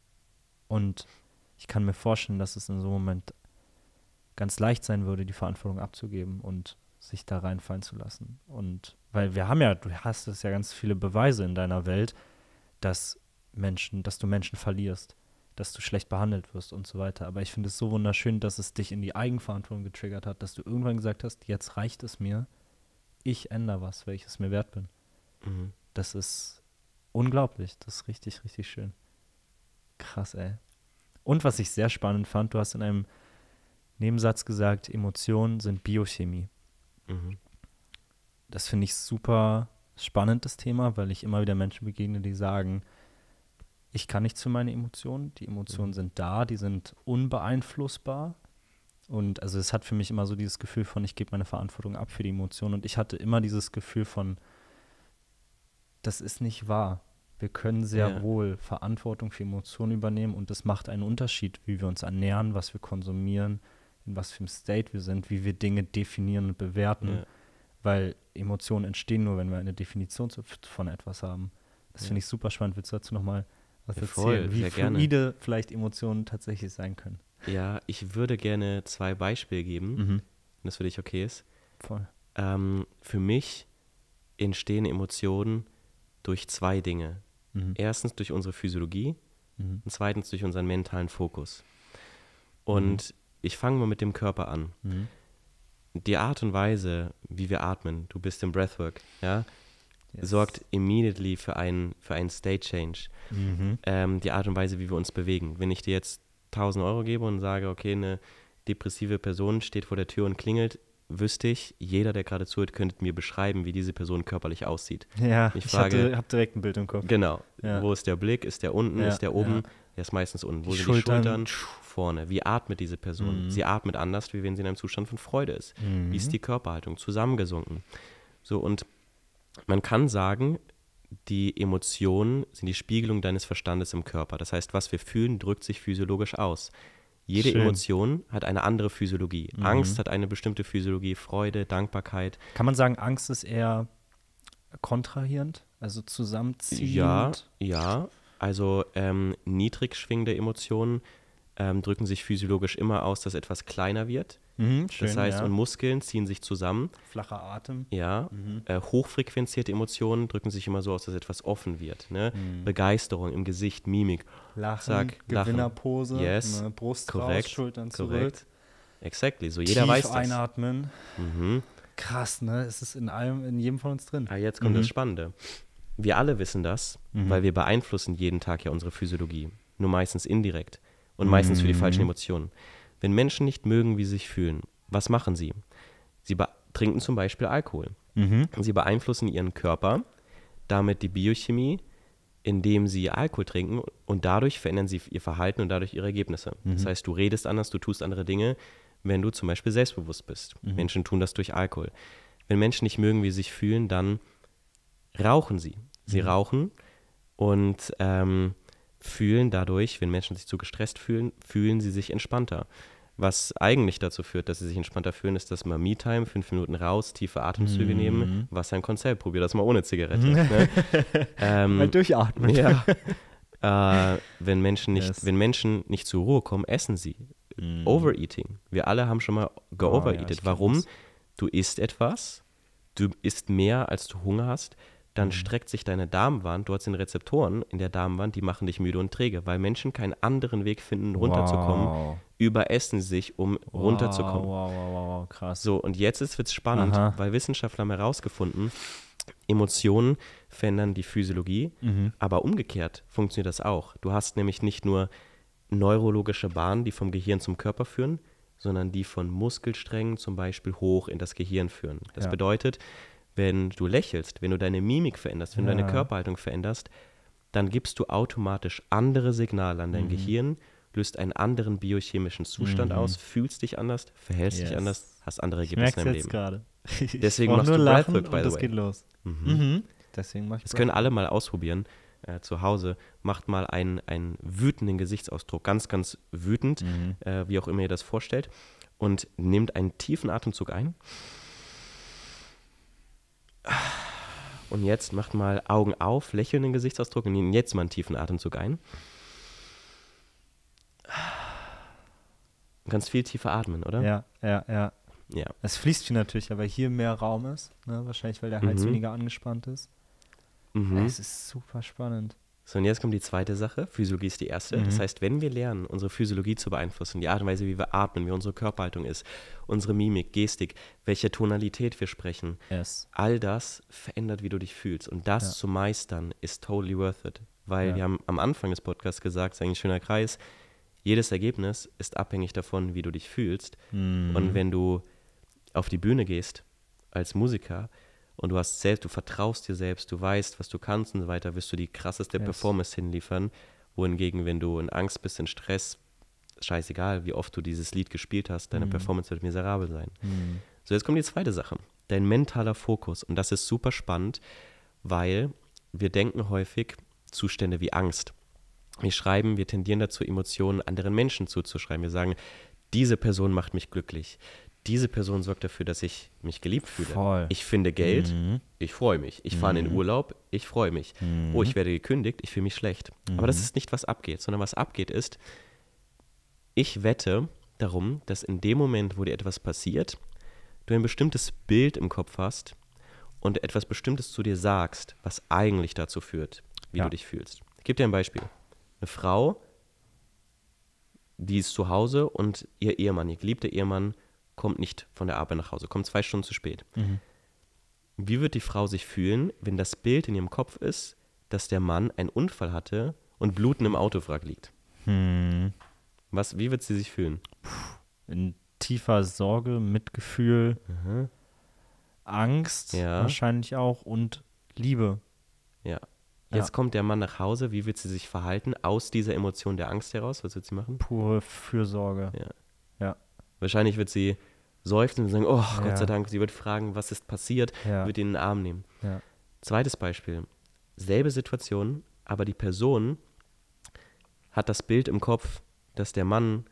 Und ich kann mir vorstellen, dass es in so einem Moment ganz leicht sein würde, die Verantwortung abzugeben und sich da reinfallen zu lassen. Und weil wir haben ja, du hast es ja ganz viele Beweise in deiner Welt, dass Menschen, dass du Menschen verlierst dass du schlecht behandelt wirst und so weiter. Aber ich finde es so wunderschön, dass es dich in die Eigenverantwortung getriggert hat, dass du irgendwann gesagt hast, jetzt reicht es mir, ich ändere was, weil ich es mir wert bin. Mhm. Das ist unglaublich, das ist richtig, richtig schön. Krass, ey. Und was ich sehr spannend fand, du hast in einem Nebensatz gesagt, Emotionen sind Biochemie. Mhm. Das finde ich super spannend, das Thema, weil ich immer wieder Menschen begegne, die sagen, ich kann nichts für meine Emotionen. Die Emotionen mhm. sind da, die sind unbeeinflussbar. Und also es hat für mich immer so dieses Gefühl von, ich gebe meine Verantwortung ab für die Emotionen. Und ich hatte immer dieses Gefühl von, das ist nicht wahr. Wir können sehr ja. wohl Verantwortung für Emotionen übernehmen und das macht einen Unterschied, wie wir uns ernähren, was wir konsumieren, in was für einem State wir sind, wie wir Dinge definieren und bewerten. Ja. Weil Emotionen entstehen nur, wenn wir eine Definition von etwas haben. Das ja. finde ich super spannend. Willst du dazu nochmal was ja, voll, erzählen, wie fluide gerne. vielleicht Emotionen tatsächlich sein können. Ja, ich würde gerne zwei Beispiele geben, mhm. wenn das für dich okay ist. Voll. Ähm, für mich entstehen Emotionen durch zwei Dinge. Mhm. Erstens durch unsere Physiologie mhm. und zweitens durch unseren mentalen Fokus. Und mhm. ich fange mal mit dem Körper an. Mhm. Die Art und Weise, wie wir atmen, du bist im Breathwork, ja, yes. sorgt immediately für einen für einen State Change. Mhm. Ähm, die Art und Weise, wie wir uns bewegen. Wenn ich dir jetzt 1000 Euro gebe und sage, okay, eine depressive Person steht vor der Tür und klingelt, wüsste ich, jeder, der gerade zuhört, könnte mir beschreiben, wie diese Person körperlich aussieht. Ja, ich, ich habe direkt ein Bild im Kopf. Genau. Ja. Wo ist der Blick? Ist der unten? Ja, ist der oben? Ja. Der ist meistens unten. Wo die sind Schultern. die Schultern? Vorne. Wie atmet diese Person? Mhm. Sie atmet anders, wie wenn sie in einem Zustand von Freude ist. Mhm. Wie ist mhm. die Körperhaltung? Zusammengesunken. So, und man kann sagen, die Emotionen sind die Spiegelung deines Verstandes im Körper. Das heißt, was wir fühlen, drückt sich physiologisch aus. Jede Schön. Emotion hat eine andere Physiologie. Mhm. Angst hat eine bestimmte Physiologie, Freude, Dankbarkeit. Kann man sagen, Angst ist eher kontrahierend, also zusammenziehend? Ja, ja. Also ähm, niedrig schwingende Emotionen ähm, drücken sich physiologisch immer aus, dass etwas kleiner wird. Mhm, schön, das heißt, ja. und Muskeln ziehen sich zusammen. Flacher Atem. Ja. Mhm. Äh, hochfrequenzierte Emotionen drücken sich immer so aus, dass etwas offen wird. Ne? Mhm. Begeisterung im Gesicht, Mimik. Lachen, Zack, Gewinnerpose, yes. ne, Brust Korrekt. raus, Schultern Korrekt. zurück. Exactly, so jeder Tief weiß das. einatmen. Mhm. Krass, ne? Es ist in, allem, in jedem von uns drin. Ah, jetzt kommt das mhm. Spannende. Wir alle wissen das, mhm. weil wir beeinflussen jeden Tag ja unsere Physiologie. Nur meistens indirekt und meistens für die mhm. falschen Emotionen. Wenn Menschen nicht mögen, wie sie sich fühlen, was machen sie? Sie trinken zum Beispiel Alkohol. Mhm. Sie beeinflussen ihren Körper, damit die Biochemie, indem sie Alkohol trinken und dadurch verändern sie ihr Verhalten und dadurch ihre Ergebnisse. Mhm. Das heißt, du redest anders, du tust andere Dinge, wenn du zum Beispiel selbstbewusst bist. Mhm. Menschen tun das durch Alkohol. Wenn Menschen nicht mögen, wie sie sich fühlen, dann rauchen sie. Sie mhm. rauchen und ähm, fühlen dadurch, wenn Menschen sich zu gestresst fühlen, fühlen sie sich entspannter. Was eigentlich dazu führt, dass sie sich entspannter fühlen, ist das mal Me-Time, fünf Minuten raus, tiefe Atemzüge mhm. nehmen, was ein Konzept, probier das mal ohne Zigarette. ne? ähm, mal durchatmen. Ja. Äh, wenn, Menschen nicht, yes. wenn Menschen nicht zur Ruhe kommen, essen sie. Mm. Overeating. Wir alle haben schon mal ah, geovereatet. Oh, ja, Warum? Das. Du isst etwas, du isst mehr, als du Hunger hast dann mhm. streckt sich deine Darmwand, du hast den Rezeptoren in der Darmwand, die machen dich müde und träge, weil Menschen keinen anderen Weg finden, runterzukommen. Wow. Überessen sich, um wow, runterzukommen. Wow, wow, wow, wow, krass. So, und jetzt wird es spannend, Aha. weil Wissenschaftler haben herausgefunden, Emotionen verändern die Physiologie, mhm. aber umgekehrt funktioniert das auch. Du hast nämlich nicht nur neurologische Bahnen, die vom Gehirn zum Körper führen, sondern die von Muskelsträngen zum Beispiel hoch in das Gehirn führen. Das ja. bedeutet, wenn du lächelst, wenn du deine Mimik veränderst, wenn ja. du deine Körperhaltung veränderst, dann gibst du automatisch andere Signale an dein mhm. Gehirn, löst einen anderen biochemischen Zustand mhm. aus, fühlst dich anders, verhältst yes. dich anders, hast andere Ergebnisse im Leben. Gerade. Deswegen machst du Breathwork, by the way. Das geht los. Mhm. mhm. Deswegen mach ich das können alle mal ausprobieren äh, zu Hause. Macht mal einen, einen wütenden Gesichtsausdruck, ganz, ganz wütend, mhm. äh, wie auch immer ihr das vorstellt. Und nehmt einen tiefen Atemzug ein und jetzt macht mal Augen auf, lächelnden Gesichtsausdruck und nehmt jetzt mal einen tiefen Atemzug ein. Und ganz viel tiefer atmen, oder? Ja, ja, ja. Ja. Es fließt viel natürlich, aber hier mehr Raum ist, ne? wahrscheinlich weil der Hals mhm. weniger angespannt ist. Mhm. Es ist super spannend. So, und jetzt kommt die zweite Sache. Physiologie ist die erste. Mhm. Das heißt, wenn wir lernen, unsere Physiologie zu beeinflussen, die Art und Weise, wie wir atmen, wie unsere Körperhaltung ist, unsere Mimik, Gestik, welche Tonalität wir sprechen, yes. all das verändert, wie du dich fühlst. Und das ja. zu meistern, ist totally worth it. Weil ja. wir haben am Anfang des Podcasts gesagt, es ist eigentlich ein schöner Kreis, jedes Ergebnis ist abhängig davon, wie du dich fühlst. Mhm. Und wenn du auf die Bühne gehst als Musiker, und du hast selbst, du vertraust dir selbst, du weißt, was du kannst und so weiter, wirst du die krasseste yes. Performance hinliefern. Wohingegen, wenn du in Angst bist, in Stress, scheißegal, wie oft du dieses Lied gespielt hast, deine mm. Performance wird miserabel sein. Mm. So, jetzt kommt die zweite Sache. Dein mentaler Fokus. Und das ist super spannend, weil wir denken häufig Zustände wie Angst. Wir schreiben, wir tendieren dazu, Emotionen anderen Menschen zuzuschreiben. Wir sagen, diese Person macht mich glücklich diese Person sorgt dafür, dass ich mich geliebt fühle. Voll. Ich finde Geld, mhm. ich freue mich. Ich mhm. fahre in den mhm. Urlaub, ich freue mich. Mhm. Oh, ich mhm. werde gekündigt, ich fühle mich schlecht. Aber das mhm. ist nicht, was abgeht, sondern was abgeht ist, ich wette darum, dass in dem Moment, wo dir etwas passiert, du ein bestimmtes Bild im Kopf hast und etwas Bestimmtes zu dir sagst, was eigentlich dazu führt, wie ja. du dich fühlst. Ich gebe dir ein Beispiel. Eine Frau, die ist zu Hause und ihr Ehemann, ihr geliebter Ehemann, kommt nicht von der Arbeit nach Hause, kommt zwei Stunden zu spät. Mhm. Wie wird die Frau sich fühlen, wenn das Bild in ihrem Kopf ist, dass der Mann einen Unfall hatte und bluten im Autowrack liegt? Hm. Was, wie wird sie sich fühlen? In tiefer Sorge, Mitgefühl, mhm. Angst ja. wahrscheinlich auch und Liebe. Ja. Jetzt ja. kommt der Mann nach Hause, wie wird sie sich verhalten aus dieser Emotion der Angst heraus? Was wird sie machen? Pure Fürsorge. Ja. Wahrscheinlich wird sie seufzen und sagen, oh Gott ja. sei Dank, sie wird fragen, was ist passiert, ja. wird ihn in den Arm nehmen. Ja. Zweites Beispiel, selbe Situation, aber die Person hat das Bild im Kopf, dass der Mann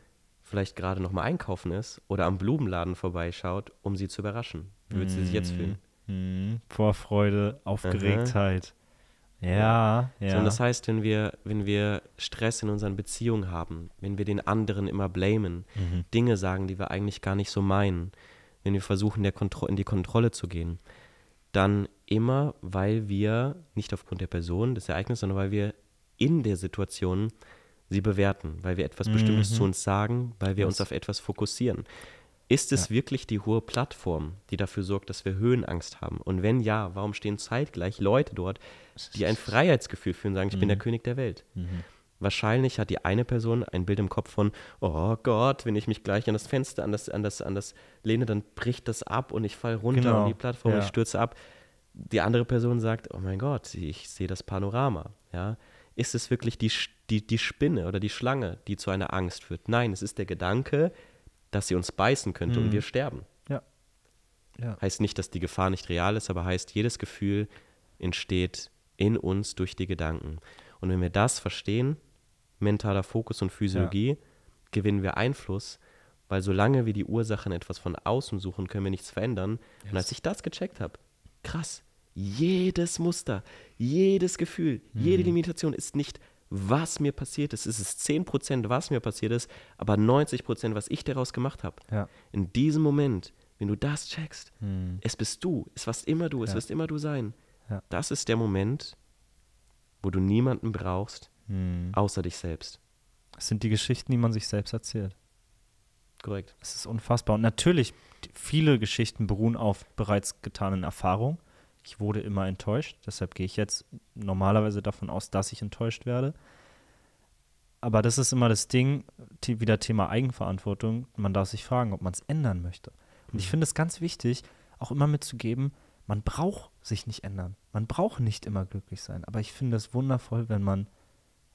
vielleicht gerade nochmal einkaufen ist oder am Blumenladen vorbeischaut, um sie zu überraschen. Wie wird sie sich jetzt mhm. fühlen? Mhm. Vorfreude, Aufgeregtheit. Ja, ja. So, und das heißt, wenn wir, wenn wir Stress in unseren Beziehungen haben, wenn wir den anderen immer blamen, mhm. Dinge sagen, die wir eigentlich gar nicht so meinen, wenn wir versuchen, der in die Kontrolle zu gehen, dann immer, weil wir nicht aufgrund der Person, des Ereignisses, sondern weil wir in der Situation sie bewerten, weil wir etwas Bestimmtes mhm. zu uns sagen, weil wir uns auf etwas fokussieren. Ist es ja. wirklich die hohe Plattform, die dafür sorgt, dass wir Höhenangst haben? Und wenn ja, warum stehen zeitgleich Leute dort, die ein Freiheitsgefühl fühlen und sagen, ich mhm. bin der mhm. König der Welt? Mhm. Wahrscheinlich hat die eine Person ein Bild im Kopf von, oh Gott, wenn ich mich gleich an das Fenster, an das, an das, an das lehne, dann bricht das ab und ich falle runter genau. und die Plattform, ja. ich stürze ab. Die andere Person sagt, oh mein Gott, ich sehe das Panorama. Ja? Ist es wirklich die, die, die Spinne oder die Schlange, die zu einer Angst führt? Nein, es ist der Gedanke, dass sie uns beißen könnte mhm. und wir sterben. Ja. ja. Heißt nicht, dass die Gefahr nicht real ist, aber heißt, jedes Gefühl entsteht in uns durch die Gedanken. Und wenn wir das verstehen, mentaler Fokus und Physiologie, ja. gewinnen wir Einfluss, weil solange wir die Ursachen etwas von außen suchen, können wir nichts verändern. Yes. Und als ich das gecheckt habe, krass, jedes Muster, jedes Gefühl, mhm. jede Limitation ist nicht was mir passiert ist. Es ist 10%, was mir passiert ist, aber 90%, was ich daraus gemacht habe. Ja. In diesem Moment, wenn du das checkst, hm. es bist du, es warst immer du, es ja. wirst immer du sein. Ja. Das ist der Moment, wo du niemanden brauchst, hm. außer dich selbst. Es sind die Geschichten, die man sich selbst erzählt. Korrekt. Es ist unfassbar. Und natürlich, viele Geschichten beruhen auf bereits getanen Erfahrungen ich wurde immer enttäuscht, deshalb gehe ich jetzt normalerweise davon aus, dass ich enttäuscht werde. Aber das ist immer das Ding, wieder Thema Eigenverantwortung. Man darf sich fragen, ob man es ändern möchte. Und ich mhm. finde es ganz wichtig, auch immer mitzugeben, man braucht sich nicht ändern. Man braucht nicht immer glücklich sein. Aber ich finde es wundervoll, wenn man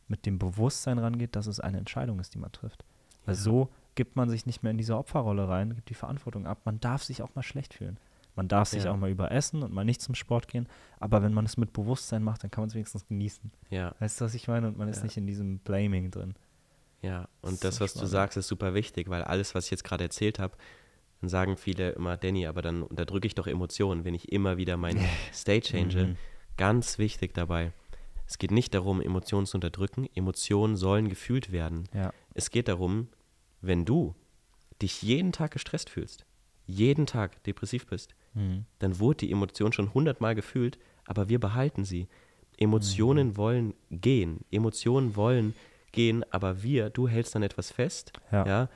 mit dem Bewusstsein rangeht, dass es eine Entscheidung ist, die man trifft. Weil ja. so gibt man sich nicht mehr in diese Opferrolle rein, gibt die Verantwortung ab. Man darf sich auch mal schlecht fühlen. Man darf sich ja. auch mal überessen und mal nicht zum Sport gehen. Aber wenn man es mit Bewusstsein macht, dann kann man es wenigstens genießen. Ja. Weißt du, was ich meine? Und man ja. ist nicht in diesem Blaming drin. Ja, und das, das was spannend. du sagst, ist super wichtig, weil alles, was ich jetzt gerade erzählt habe, dann sagen viele immer, Danny, aber dann unterdrücke ich doch Emotionen, wenn ich immer wieder mein State change. Mhm. Ganz wichtig dabei. Es geht nicht darum, Emotionen zu unterdrücken. Emotionen sollen gefühlt werden. Ja. Es geht darum, wenn du dich jeden Tag gestresst fühlst, jeden Tag depressiv bist, Mhm. dann wurde die Emotion schon hundertmal gefühlt, aber wir behalten sie. Emotionen mhm. wollen gehen. Emotionen wollen gehen, aber wir, du hältst dann etwas fest, ja. ja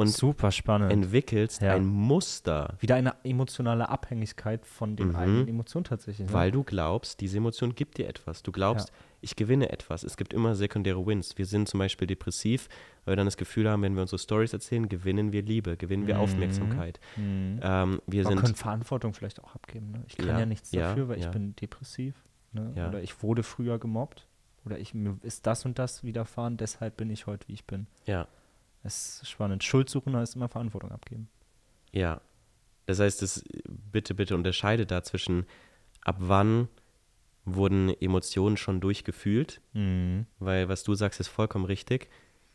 und Super spannend. entwickelst ja. ein Muster. Wieder eine emotionale Abhängigkeit von den mhm. eigenen Emotionen tatsächlich. Ne? Weil du glaubst, diese Emotion gibt dir etwas. Du glaubst, ja. ich gewinne etwas. Es gibt immer sekundäre Wins. Wir sind zum Beispiel depressiv, weil wir dann das Gefühl haben, wenn wir unsere Stories erzählen, gewinnen wir Liebe, gewinnen wir mhm. Aufmerksamkeit. Mhm. Ähm, wir sind, können Verantwortung vielleicht auch abgeben. Ne? Ich kann ja, ja nichts dafür, weil ich bin depressiv. Ne? Oder ich wurde früher gemobbt. Oder ich, mir ist das und das widerfahren, deshalb bin ich heute, wie ich bin. Ja, es ist spannend. Schuld suchen heißt immer Verantwortung abgeben. Ja. Das heißt, es bitte, bitte unterscheidet da zwischen, ab wann wurden Emotionen schon durchgefühlt, mhm. weil was du sagst, ist vollkommen richtig.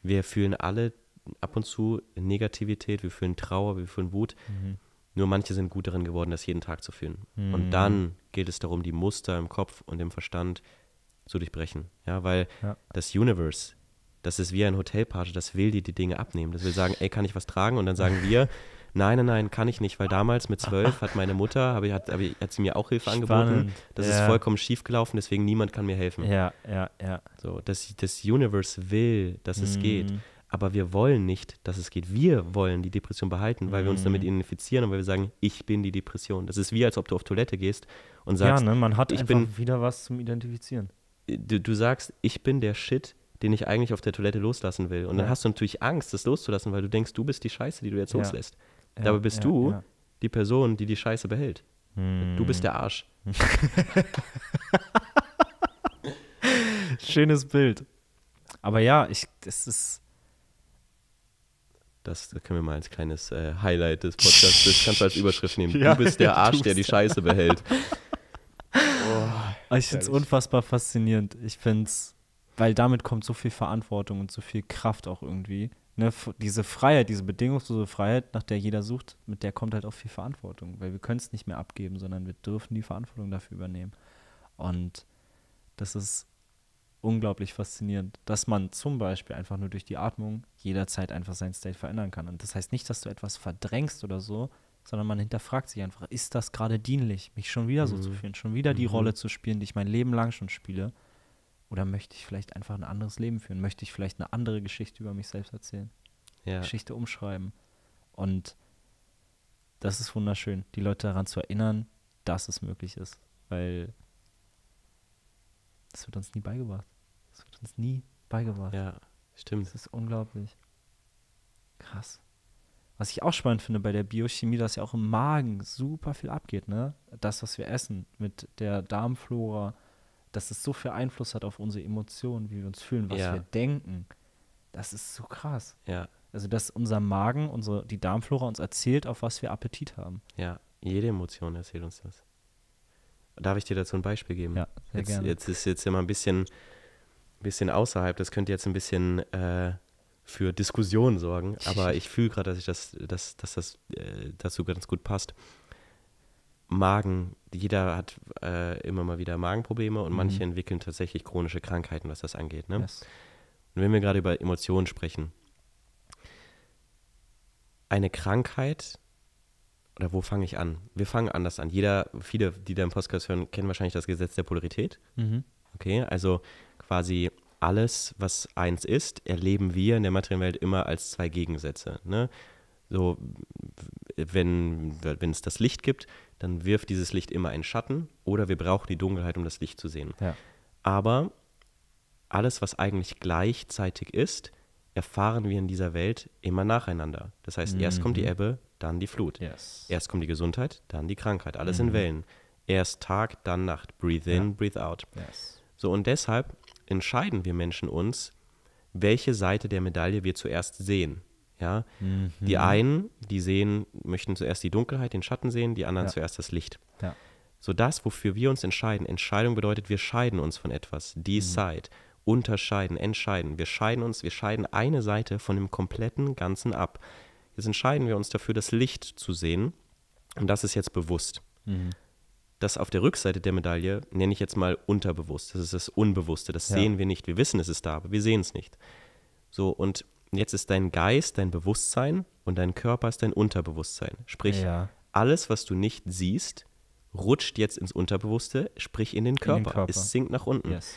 Wir fühlen alle ab und zu Negativität, wir fühlen Trauer, wir fühlen Wut. Mhm. Nur manche sind gut darin geworden, das jeden Tag zu fühlen. Mhm. Und dann geht es darum, die Muster im Kopf und im Verstand zu durchbrechen. Ja, weil ja. das Universe das ist wie ein Hotelpage, das will dir die Dinge abnehmen. Das will sagen, ey, kann ich was tragen? Und dann sagen wir, nein, nein, nein, kann ich nicht, weil damals mit zwölf hat meine Mutter, habe ich, hat, hat sie mir auch Hilfe Spannend. angeboten. Das ja. ist vollkommen schief gelaufen, deswegen niemand kann mir helfen. Ja, ja, ja. So, das, das Universe will, dass es mhm. geht. Aber wir wollen nicht, dass es geht. Wir wollen die Depression behalten, weil mhm. wir uns damit mhm. identifizieren und weil wir sagen, ich bin die Depression. Das ist wie, als ob du auf Toilette gehst und sagst, ja, ne, man hat ich bin, wieder was zum Identifizieren. Äh, du, du sagst, ich bin der Shit, den ich eigentlich auf der Toilette loslassen will. Und ja. dann hast du natürlich Angst, das loszulassen, weil du denkst, du bist die Scheiße, die du jetzt ja. loslässt. Dabei bist du die Person, die die Scheiße behält. Hm. Du bist der Arsch. Schönes Bild. Aber ja, ich, das ist. Das können wir mal als kleines äh, Highlight des Podcasts, das kannst du als Überschrift nehmen. Ja, du bist der Arsch, der die Scheiße behält. oh, ich finde es unfassbar faszinierend. Ich finde es weil damit kommt so viel Verantwortung und so viel Kraft auch irgendwie. Ne, diese Freiheit, diese bedingungslose Freiheit, nach der jeder sucht, mit der kommt halt auch viel Verantwortung, weil wir können es nicht mehr abgeben, sondern wir dürfen die Verantwortung dafür übernehmen. Und das ist unglaublich faszinierend, dass man zum Beispiel einfach nur durch die Atmung jederzeit einfach sein State verändern kann. Und das heißt nicht, dass du etwas verdrängst oder so, sondern man hinterfragt sich einfach, ist das gerade dienlich, mich schon wieder so zu mhm. fühlen, schon wieder die mhm. Rolle zu spielen, die ich mein Leben lang schon spiele? Oder möchte ich vielleicht einfach ein anderes Leben führen? Möchte ich vielleicht eine andere Geschichte über mich selbst erzählen? Ja. Geschichte umschreiben. Und das ist wunderschön, die Leute daran zu erinnern, dass es möglich ist. Weil das wird uns nie beigebracht. Das wird uns nie beigebracht. Ja, stimmt. Das ist unglaublich. Krass. Was ich auch spannend finde bei der Biochemie, dass ja auch im Magen super viel abgeht, ne? Das, was wir essen mit der Darmflora, dass es so viel Einfluss hat auf unsere Emotionen, wie wir uns fühlen, was ja. wir denken. Das ist so krass. Ja. Also, dass unser Magen, unsere, die Darmflora uns erzählt, auf was wir Appetit haben. Ja, jede Emotion erzählt uns das. Darf ich dir dazu ein Beispiel geben? Ja, sehr jetzt, gerne. Jetzt ist jetzt immer ein bisschen, bisschen außerhalb. Das könnte jetzt ein bisschen äh, für Diskussionen sorgen. Aber ich fühle gerade, dass ich das, dass, dass das äh, dazu ganz gut passt. Magen, jeder hat äh, immer mal wieder Magenprobleme und mhm. manche entwickeln tatsächlich chronische Krankheiten, was das angeht. Ne? Yes. Und wenn wir gerade über Emotionen sprechen, eine Krankheit, oder wo fange ich an? Wir fangen anders an. Jeder, viele, die da im Podcast hören, kennen wahrscheinlich das Gesetz der Polarität. Mhm. Okay, also quasi alles, was eins ist, erleben wir in der materiellen Welt immer als zwei Gegensätze. Ne? So, wenn, wenn es das Licht gibt, dann wirft dieses Licht immer einen Schatten oder wir brauchen die Dunkelheit, um das Licht zu sehen. Ja. Aber alles, was eigentlich gleichzeitig ist, erfahren wir in dieser Welt immer nacheinander. Das heißt, mhm. erst kommt die mhm. Ebbe, dann die Flut. Yes. Erst kommt die Gesundheit, dann die Krankheit. Alles mhm. in Wellen. Erst Tag, dann Nacht. Breathe in, ja. breathe out. Yes. So, und deshalb entscheiden wir Menschen uns, welche Seite der Medaille wir zuerst sehen. Ja? Mhm. Die einen, die sehen, möchten zuerst die Dunkelheit, den Schatten sehen, die anderen ja. zuerst das Licht. Ja. So das, wofür wir uns entscheiden. Entscheidung bedeutet, wir scheiden uns von etwas. Decide. Mhm. Unterscheiden, entscheiden. Wir scheiden uns, wir scheiden eine Seite von dem kompletten Ganzen ab. Jetzt entscheiden wir uns dafür, das Licht zu sehen. Und das ist jetzt bewusst. Mhm. Das auf der Rückseite der Medaille nenne ich jetzt mal unterbewusst. Das ist das Unbewusste. Das ja. sehen wir nicht. Wir wissen, es ist da, aber wir sehen es nicht. So, und und jetzt ist dein Geist dein Bewusstsein und dein Körper ist dein Unterbewusstsein. Sprich, ja. alles, was du nicht siehst, rutscht jetzt ins Unterbewusste, sprich in den Körper. In den Körper. Es sinkt nach unten. Yes.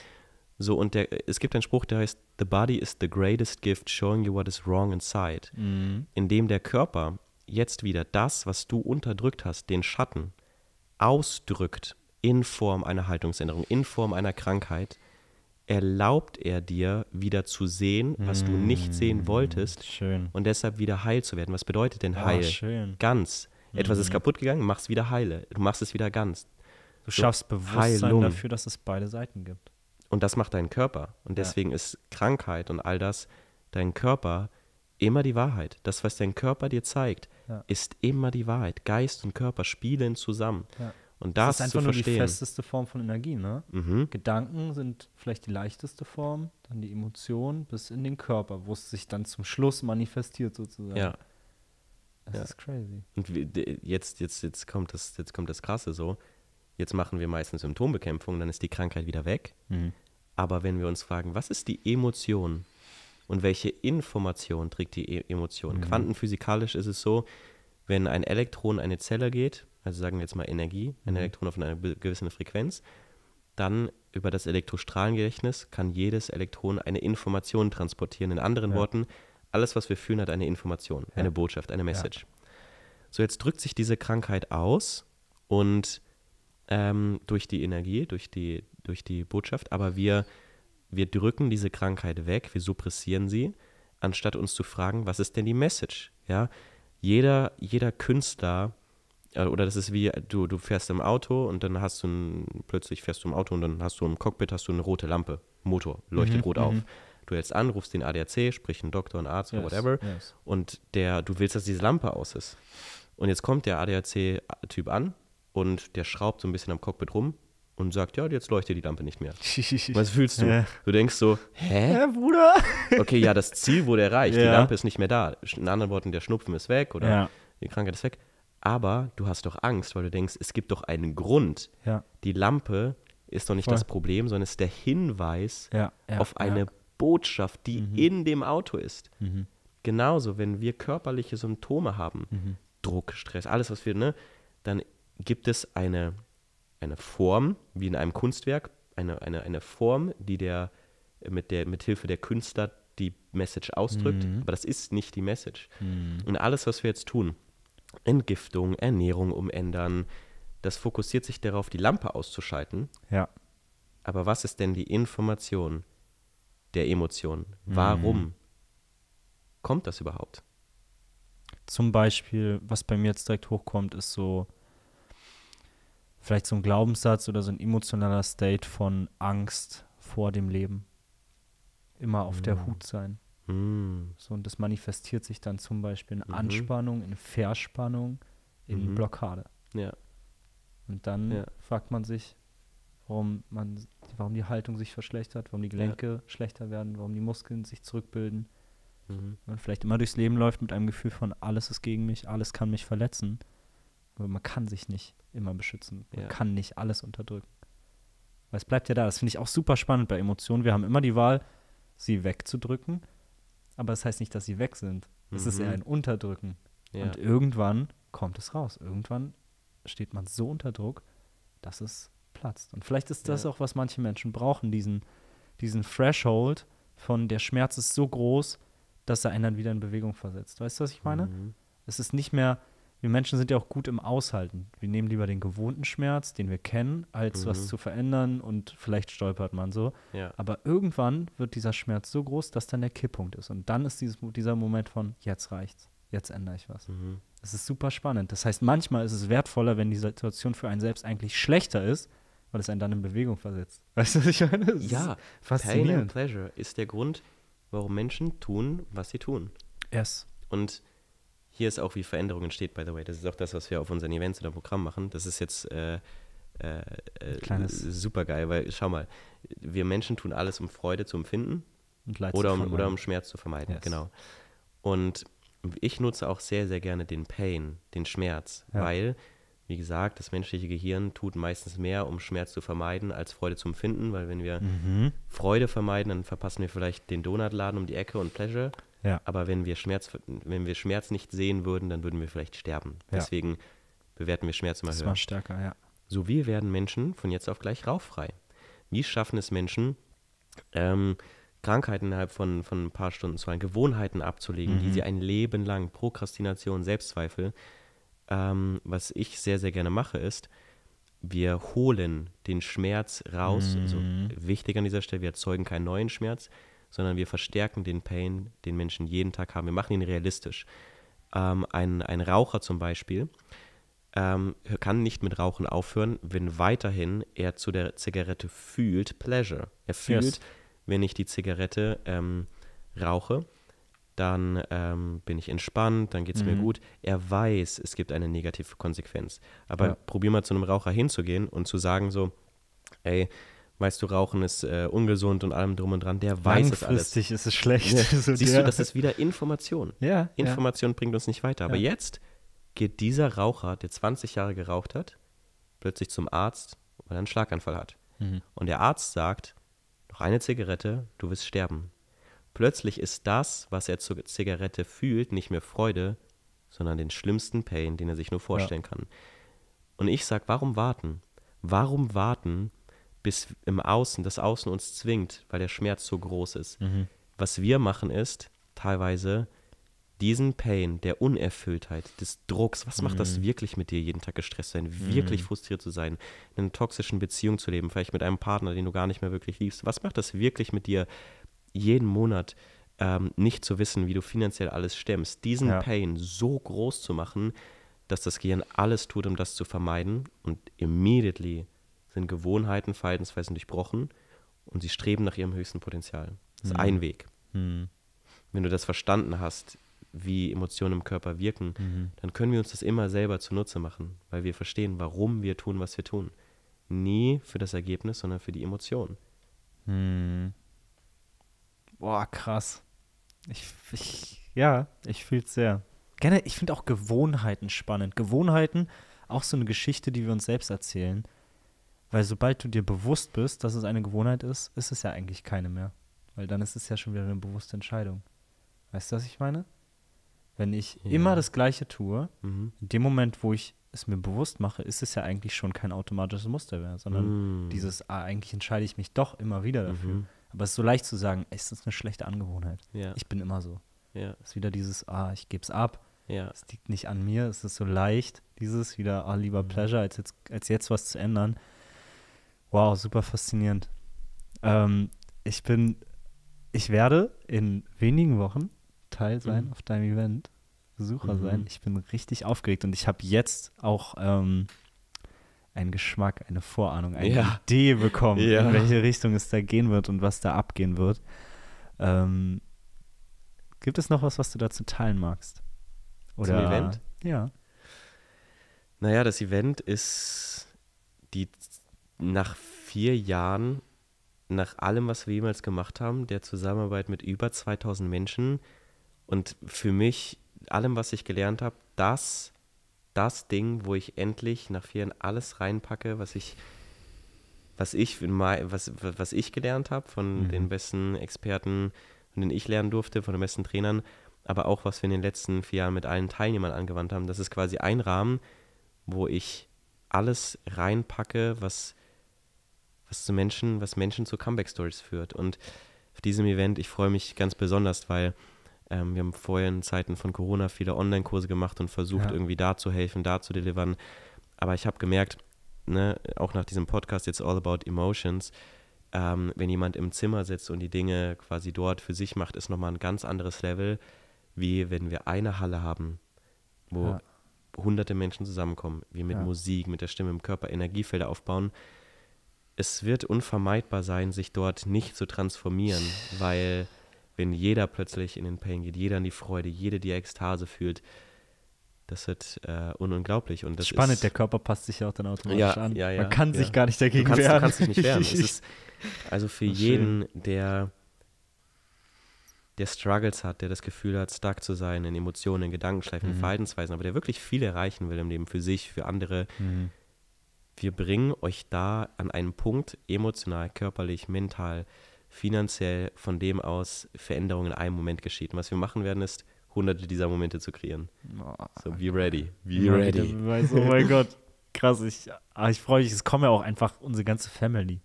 So, und der, es gibt einen Spruch, der heißt, The body is the greatest gift showing you what is wrong inside. Mhm. Indem der Körper jetzt wieder das, was du unterdrückt hast, den Schatten, ausdrückt in Form einer Haltungsänderung, in Form einer Krankheit, erlaubt er dir wieder zu sehen, was du nicht sehen mm, wolltest. Schön. Und deshalb wieder heil zu werden. Was bedeutet denn ah, heil? Oh, schön. Ganz. Etwas mhm. ist mm. kaputt gegangen, mach's wieder heile. Du machst es wieder ganz. Du so, schaffst Bewusstsein Heilung. dafür, dass es beide Seiten gibt. Und das macht dein Körper. Und deswegen ja. ist Krankheit und all das, dein Körper, immer die Wahrheit. Das, was dein Körper dir zeigt, ja. ist immer die Wahrheit. Geist und Körper spielen zusammen. Ja. Und das, das ist einfach nur verstehen. die festeste Form von Energie, ne? Mhm. Gedanken sind vielleicht die leichteste Form, dann die Emotionen bis in den Körper, wo es sich dann zum Schluss manifestiert sozusagen. Ja. Das ja. ist crazy. Und jetzt, jetzt, jetzt, kommt das, jetzt kommt das Krasse so. Jetzt machen wir meistens Symptombekämpfung, dann ist die Krankheit wieder weg. Mhm. Aber wenn wir uns fragen, was ist die Emotion und welche Information trägt die e Emotion? Mhm. Quantenphysikalisch ist es so, wenn ein Elektron eine Zelle geht, also sagen wir jetzt mal Energie, ein mhm. Elektron auf einer gewissen Frequenz, dann über das Elektrostrahlengedächtnis kann jedes Elektron eine Information transportieren. In anderen ja. Worten, alles, was wir fühlen, hat eine Information, ja. eine Botschaft, eine Message. Ja. So, jetzt drückt sich diese Krankheit aus und ähm, durch die Energie, durch die, durch die Botschaft, aber wir, wir drücken diese Krankheit weg, wir suppressieren sie, anstatt uns zu fragen, was ist denn die Message? Ja, jeder, jeder Künstler, äh, oder das ist wie, äh, du, du fährst im Auto und dann hast du ein, plötzlich fährst du im Auto und dann hast du im Cockpit hast du eine rote Lampe, Motor, leuchtet mhm, rot mhm. auf. Du hältst an, rufst den ADAC, sprich einen Doktor, einen Arzt yes, oder whatever, yes. und der, du willst, dass diese Lampe aus ist. Und jetzt kommt der ADAC-Typ äh, an und der schraubt so ein bisschen am Cockpit rum und sagt, ja, jetzt leuchtet die Lampe nicht mehr. Was fühlst du? Ja. Du denkst so, hä? Ja, Bruder. Okay, ja, das Ziel wurde erreicht, ja. die Lampe ist nicht mehr da. In anderen Worten, der Schnupfen ist weg oder die Krankheit ist weg aber du hast doch Angst, weil du denkst, es gibt doch einen Grund. Ja. Die Lampe ist doch nicht Voll. das Problem, sondern ist der Hinweis ja, ja, auf eine Botschaft, die mhm. in dem Auto ist. Mhm. Genauso, wenn wir körperliche Symptome haben, mhm. Druck, Stress, alles, was wir, ne, dann gibt es eine, eine Form, wie in einem Kunstwerk, eine, eine, eine Form, die der mit, der mit Hilfe der Künstler die Message ausdrückt, mhm. aber das ist nicht die Message. Mhm. Und alles, was wir jetzt tun, Entgiftung, Ernährung umändern. Das fokussiert sich darauf, die Lampe auszuschalten. Ja. Aber was ist denn die Information der Emotion? Mhm. Warum mhm. kommt das überhaupt? Zum Beispiel, was bei mir jetzt direkt hochkommt, ist so vielleicht so ein Glaubenssatz oder so ein emotionaler State von Angst vor dem Leben. Immer auf mhm. der Hut sein. Mm. So, und das manifestiert sich dann zum Beispiel in mhm. Anspannung, in Verspannung, in mhm. Blockade. Ja. Und dann ja. fragt man sich, warum, man, warum die Haltung sich verschlechtert, warum die Gelenke ja. schlechter werden, warum die Muskeln sich zurückbilden. Mhm. Man vielleicht immer durchs Leben läuft mit einem Gefühl von, alles ist gegen mich, alles kann mich verletzen. Aber man kann sich nicht immer beschützen. Man ja. kann nicht alles unterdrücken. Weil es bleibt ja da. Das finde ich auch super spannend bei Emotionen. Wir haben immer die Wahl, sie wegzudrücken aber das heißt nicht, dass sie weg sind. Es mhm. ist eher mhm. ein Unterdrücken. Ja. Und irgendwann kommt es raus. Irgendwann steht man so unter Druck, dass es platzt. Und vielleicht ist das ja. auch, was manche Menschen brauchen, diesen, diesen Threshold von der Schmerz ist so groß, dass er einen dann wieder in Bewegung versetzt. Weißt du, was ich meine? Mhm. Es ist nicht mehr, wir Menschen sind ja auch gut im Aushalten. Wir nehmen lieber den gewohnten Schmerz, den wir kennen, als mhm. was zu verändern und vielleicht stolpert man so. Ja. Aber irgendwann wird dieser Schmerz so groß, dass dann der Kipppunkt ist. Und dann ist dieses, dieser Moment von, jetzt reicht's, jetzt ändere ich was. Mhm. Das ist super spannend. Das heißt, manchmal ist es wertvoller, wenn die Situation für einen selbst eigentlich schlechter ist, weil es einen dann in Bewegung versetzt. Weißt du, was ich meine? Das ja, faszinierend. Pain and Pleasure ist der Grund, warum Menschen tun, was sie tun. Yes. Und hier ist auch, wie Veränderung entsteht, by the way. Das ist auch das, was wir auf unseren Events oder Programm machen. Das ist jetzt äh, äh, äh super geil, weil schau mal, wir Menschen tun alles, um Freude zu empfinden oder, um, oder um Schmerz zu vermeiden. Yes. Genau. Und ich nutze auch sehr, sehr gerne den Pain, den Schmerz, ja. weil, wie gesagt, das menschliche Gehirn tut meistens mehr, um Schmerz zu vermeiden, als Freude zu empfinden, weil wenn wir mhm. Freude vermeiden, dann verpassen wir vielleicht den Donutladen um die Ecke und Pleasure. Ja. Aber wenn wir, Schmerz, wenn wir Schmerz nicht sehen würden, dann würden wir vielleicht sterben. Ja. Deswegen bewerten wir Schmerz immer das höher. Das war stärker, ja. So wie werden Menschen von jetzt auf gleich rauffrei. Wie schaffen es Menschen, ähm, Krankheiten innerhalb von, von ein paar Stunden zu heilen, Gewohnheiten abzulegen, mhm. die sie ein Leben lang, Prokrastination, Selbstzweifel, ähm, was ich sehr, sehr gerne mache, ist, wir holen den Schmerz raus. Also mhm. Also wichtig an dieser Stelle, wir erzeugen keinen neuen Schmerz, sondern wir verstärken den Pain, den Menschen jeden Tag haben. Wir machen ihn realistisch. Ähm, ein, ein Raucher zum Beispiel ähm, kann nicht mit Rauchen aufhören, wenn weiterhin er zu der Zigarette fühlt Pleasure. Er fühlt, yes. wenn ich die Zigarette ähm, rauche, dann ähm, bin ich entspannt, dann geht es mhm. mir gut. Er weiß, es gibt eine negative Konsequenz. Aber ja. probier mal zu einem Raucher hinzugehen und zu sagen so, ey, weißt du, Rauchen ist äh, ungesund und allem drum und dran, der weiß es alles. Langfristig ist es schlecht. Ja. so Siehst der. du, das ist wieder Information. Ja, Information ja. bringt uns nicht weiter. Aber jetzt geht dieser Raucher, der 20 Jahre geraucht hat, plötzlich zum Arzt, weil er einen Schlaganfall hat. Mhm. Und der Arzt sagt, noch eine Zigarette, du wirst sterben. Plötzlich ist das, was er zur Zigarette fühlt, nicht mehr Freude, sondern den schlimmsten Pain, den er sich nur vorstellen kann. Und ich sage, warum warten? Warum warten, bis im Außen, das Außen uns zwingt, weil der Schmerz so groß ist. Mhm. Was wir machen ist, teilweise diesen Pain der Unerfülltheit, des Drucks, was macht mhm. das wirklich mit dir, jeden Tag gestresst sein, mhm. wirklich mhm. frustriert zu sein, in einer toxischen Beziehung zu leben, vielleicht mit einem Partner, den du gar nicht mehr wirklich liebst, was macht das wirklich mit dir, jeden Monat ähm, nicht zu wissen, wie du finanziell alles stemmst, diesen ja. Pain so groß zu machen, dass das Gehirn alles tut, um das zu vermeiden und immediately sind Gewohnheiten, Verhaltensweisen durchbrochen und sie streben nach ihrem höchsten Potenzial. Das ist mhm. ein Weg. Mhm. Wenn du das verstanden hast, wie Emotionen im Körper wirken, mhm. dann können wir uns das immer selber zunutze machen, weil wir verstehen, warum wir tun, was wir tun. Nie für das Ergebnis, sondern für die Emotion. Mhm. Boah, krass. Ich, ich ja, ich fühle es sehr. Gerne, ich finde auch Gewohnheiten spannend. Gewohnheiten, auch so eine Geschichte, die wir uns selbst erzählen weil sobald du dir bewusst bist, dass es eine Gewohnheit ist, ist es ja eigentlich keine mehr. Weil dann ist es ja schon wieder eine bewusste Entscheidung. Weißt du, was ich meine? Wenn ich ja. immer das Gleiche tue, mhm. in dem Moment, wo ich es mir bewusst mache, ist es ja eigentlich schon kein automatisches Muster mehr, sondern mhm. dieses, ah, eigentlich entscheide ich mich doch immer wieder dafür. Mhm. Aber es ist so leicht zu sagen, es ist eine schlechte Angewohnheit? Ja. Ich bin immer so. Ja. Es ist wieder dieses, ah, ich gebe es ab. Ja. Es liegt nicht an mir. Es ist so leicht, dieses wieder, ah, lieber mhm. Pleasure, als jetzt, als jetzt was zu ändern. Wow, super faszinierend. Ähm, ich bin, ich werde in wenigen Wochen Teil mhm. sein mhm. auf deinem Event, Besucher mhm. sein. Ich bin richtig aufgeregt und ich habe jetzt auch ähm, einen Geschmack, eine Vorahnung, eine ja. Idee bekommen, ja. in welche Richtung es da gehen wird und was da abgehen wird. Ähm, gibt es noch was, was du dazu teilen magst? Oder Zum Event? Ja. Naja, das Event ist die nach vier Jahren, nach allem, was wir jemals gemacht haben, der Zusammenarbeit mit über 2000 Menschen und für mich, allem, was ich gelernt habe, das, das Ding, wo ich endlich nach vier Jahren alles reinpacke, was ich was ich, was, was ich gelernt habe von mhm. den besten Experten, von denen ich lernen durfte, von den besten Trainern, aber auch was wir in den letzten vier Jahren mit allen Teilnehmern angewandt haben. Das ist quasi ein Rahmen, wo ich alles reinpacke, was was zu Menschen, was Menschen zu Comeback-Stories führt. Und auf diesem Event, ich freue mich ganz besonders, weil ähm, wir haben vorher in Zeiten von Corona viele Online-Kurse gemacht und versucht, ja. irgendwie da zu helfen, da zu delivern. Aber ich habe gemerkt, ne, auch nach diesem Podcast jetzt All About Emotions, ähm, wenn jemand im Zimmer sitzt und die Dinge quasi dort für sich macht, ist nochmal ein ganz anderes Level, wie wenn wir eine Halle haben, wo ja. hunderte Menschen zusammenkommen, wir mit ja. Musik, mit der Stimme im Körper Energiefelder aufbauen es wird unvermeidbar sein, sich dort nicht zu transformieren, weil wenn jeder plötzlich in den Pain geht, jeder in die Freude, jede die Ekstase fühlt, das wird äh, ununglaublich. Und das Spannend, ist, der Körper passt sich ja auch dann automatisch ja, an. Ja, ja, Man kann sich gar nicht dagegen du kannst, wehren. Du kannst dich nicht wehren. Ist, also für jeden, der der Struggles hat, der das Gefühl hat, stark zu sein in Emotionen, in Gedankenschleifen, in mhm. Verhaltensweisen, aber der wirklich viel erreichen will im Leben für sich, für andere, mhm. Wir bringen euch da an einen Punkt, emotional, körperlich, mental, finanziell, von dem aus Veränderungen in einem Moment geschieht. Und was wir machen werden, ist, hunderte dieser Momente zu kreieren. Oh, so, be ready, be, be ready. ready. Oh mein Gott, krass. Ich, ah, ich freue mich, es kommen ja auch einfach unsere ganze Family.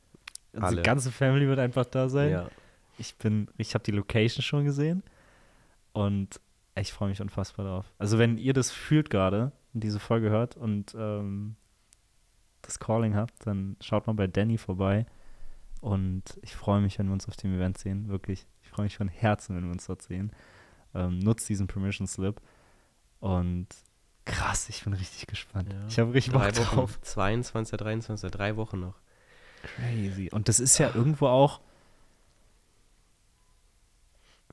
Unsere Alle. ganze Family wird einfach da sein. Ja. Ich bin, ich habe die Location schon gesehen und ich freue mich unfassbar drauf. Also wenn ihr das fühlt gerade, diese Folge hört und ähm, das Calling habt, dann schaut mal bei Danny vorbei. Und ich freue mich, wenn wir uns auf dem Event sehen. Wirklich, ich freue mich von Herzen, wenn wir uns dort sehen. Ähm, nutzt diesen Permission Slip. Und krass, ich bin richtig gespannt. Ja. Ich habe richtig drei Bock Wochen, 22, 23, drei Wochen noch. Crazy. Und das ist ja irgendwo auch,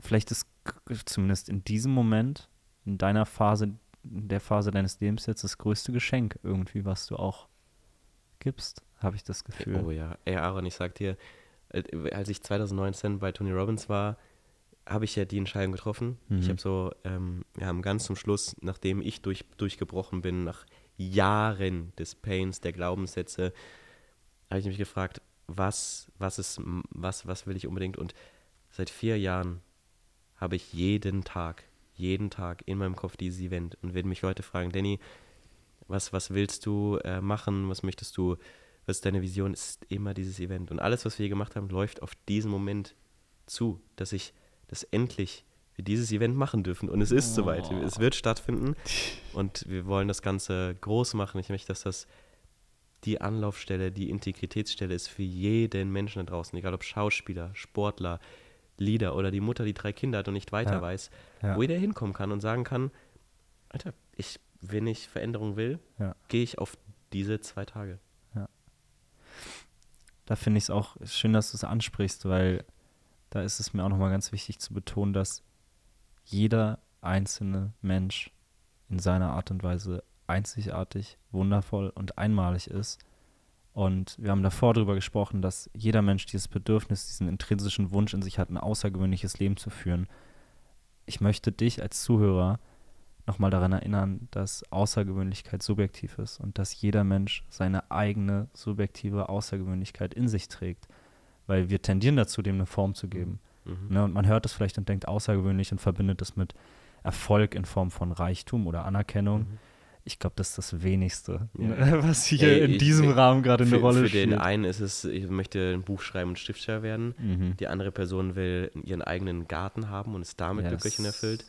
vielleicht ist zumindest in diesem Moment, in deiner Phase, in der Phase deines Lebens jetzt das größte Geschenk irgendwie, was du auch gibst, habe ich das Gefühl. Oh ja, ey Aaron, ich sag dir, als ich 2019 bei Tony Robbins war, habe ich ja die Entscheidung getroffen. Mhm. Ich habe so, ähm, wir haben ganz zum Schluss, nachdem ich durch, durchgebrochen bin, nach Jahren des Pains, der Glaubenssätze, habe ich mich gefragt, was, was ist, was, was will ich unbedingt? Und seit vier Jahren habe ich jeden Tag, jeden Tag in meinem Kopf dieses Event. Und wenn mich Leute fragen, Danny, was, was willst du äh, machen, was möchtest du, was ist deine Vision, ist immer dieses Event. Und alles, was wir hier gemacht haben, läuft auf diesen Moment zu, dass ich, dass endlich wir dieses Event machen dürfen. Und es ist oh. soweit, es wird stattfinden und wir wollen das Ganze groß machen. Ich möchte, dass das die Anlaufstelle, die Integritätsstelle ist für jeden Menschen da draußen, egal ob Schauspieler, Sportler, Leader oder die Mutter, die drei Kinder hat und nicht weiter ja. weiß, ja. wo jeder hinkommen kann und sagen kann, Alter, ich wenn ich Veränderung will, ja. gehe ich auf diese zwei Tage. Ja. Da finde ich es auch schön, dass du es ansprichst, weil da ist es mir auch nochmal ganz wichtig zu betonen, dass jeder einzelne Mensch in seiner Art und Weise einzigartig, wundervoll und einmalig ist. Und wir haben davor darüber gesprochen, dass jeder Mensch dieses Bedürfnis, diesen intrinsischen Wunsch in sich hat, ein außergewöhnliches Leben zu führen. Ich möchte dich als Zuhörer nochmal daran erinnern, dass Außergewöhnlichkeit subjektiv ist und dass jeder Mensch seine eigene subjektive Außergewöhnlichkeit in sich trägt. Weil wir tendieren dazu, dem eine Form zu geben. Mhm. mhm. Ne? Und man hört es vielleicht und denkt außergewöhnlich und verbindet es mit Erfolg in Form von Reichtum oder Anerkennung. Mhm ich glaube, das ist das Wenigste, ja. was hier Ey, in diesem ich, Rahmen gerade eine Rolle spielt. Für den einen ist es, ich möchte ein Buch schreiben und Stifter werden. Mhm. Die andere Person will ihren eigenen Garten haben und ist damit yes. und erfüllt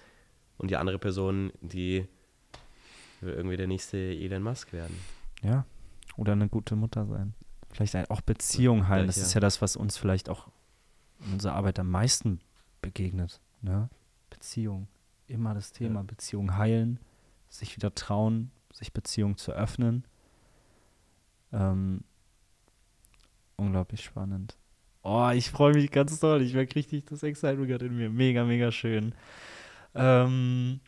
und die andere Person, die will irgendwie der nächste Elon Musk werden. Ja, oder eine gute Mutter sein. Vielleicht auch Beziehung halten. Das ist ja das, was uns vielleicht auch in unserer Arbeit am meisten begegnet. Ne? Beziehung. Immer das Thema ja. Beziehung heilen, sich wieder trauen, sich Beziehung zu öffnen. Ähm, unglaublich spannend. Oh, ich freue mich ganz toll. Ich merke richtig das Excitement gerade in mir. Mega, mega schön. Ähm,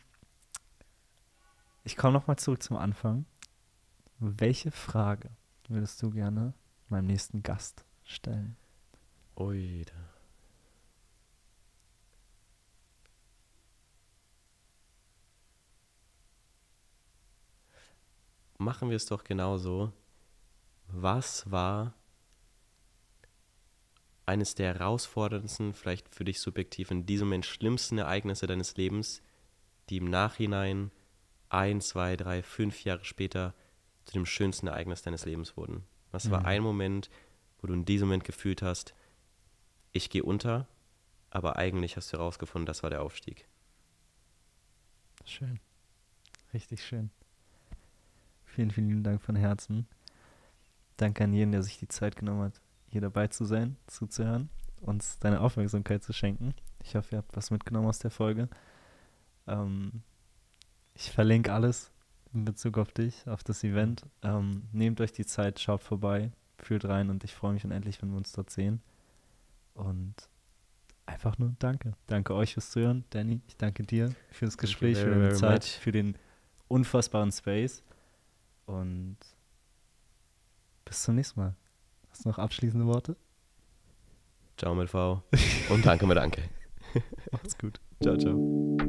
ich komme nochmal zurück zum Anfang. Welche Frage würdest du gerne meinem nächsten Gast stellen? Ui. Machen wir es doch genauso. Was war eines der herausforderndsten, vielleicht für dich subjektiv in diesem Moment schlimmsten Ereignisse deines Lebens, die im Nachhinein ein, zwei, drei, fünf Jahre später zu dem schönsten Ereignis deines Lebens wurden? Was mhm. war ein Moment, wo du in diesem Moment gefühlt hast, ich gehe unter, aber eigentlich hast du herausgefunden, das war der Aufstieg? Schön. Richtig schön. Vielen, vielen Dank von Herzen. Danke an jeden, der sich die Zeit genommen hat, hier dabei zu sein, zuzuhören, uns deine Aufmerksamkeit zu schenken. Ich hoffe, ihr habt was mitgenommen aus der Folge. Ähm, ich verlinke alles in Bezug auf dich, auf das Event. Ähm, nehmt euch die Zeit, schaut vorbei, fühlt rein und ich freue mich unendlich, wenn wir uns dort sehen. Und einfach nur danke. Danke euch fürs Zuhören, Danny. Ich danke dir für das Gespräch, very, für deine Zeit, much. für den unfassbaren Space. Und bis zum nächsten Mal. Hast du noch abschließende Worte? Ciao mein V und danke mein Danke. Macht's gut. Ciao, ciao.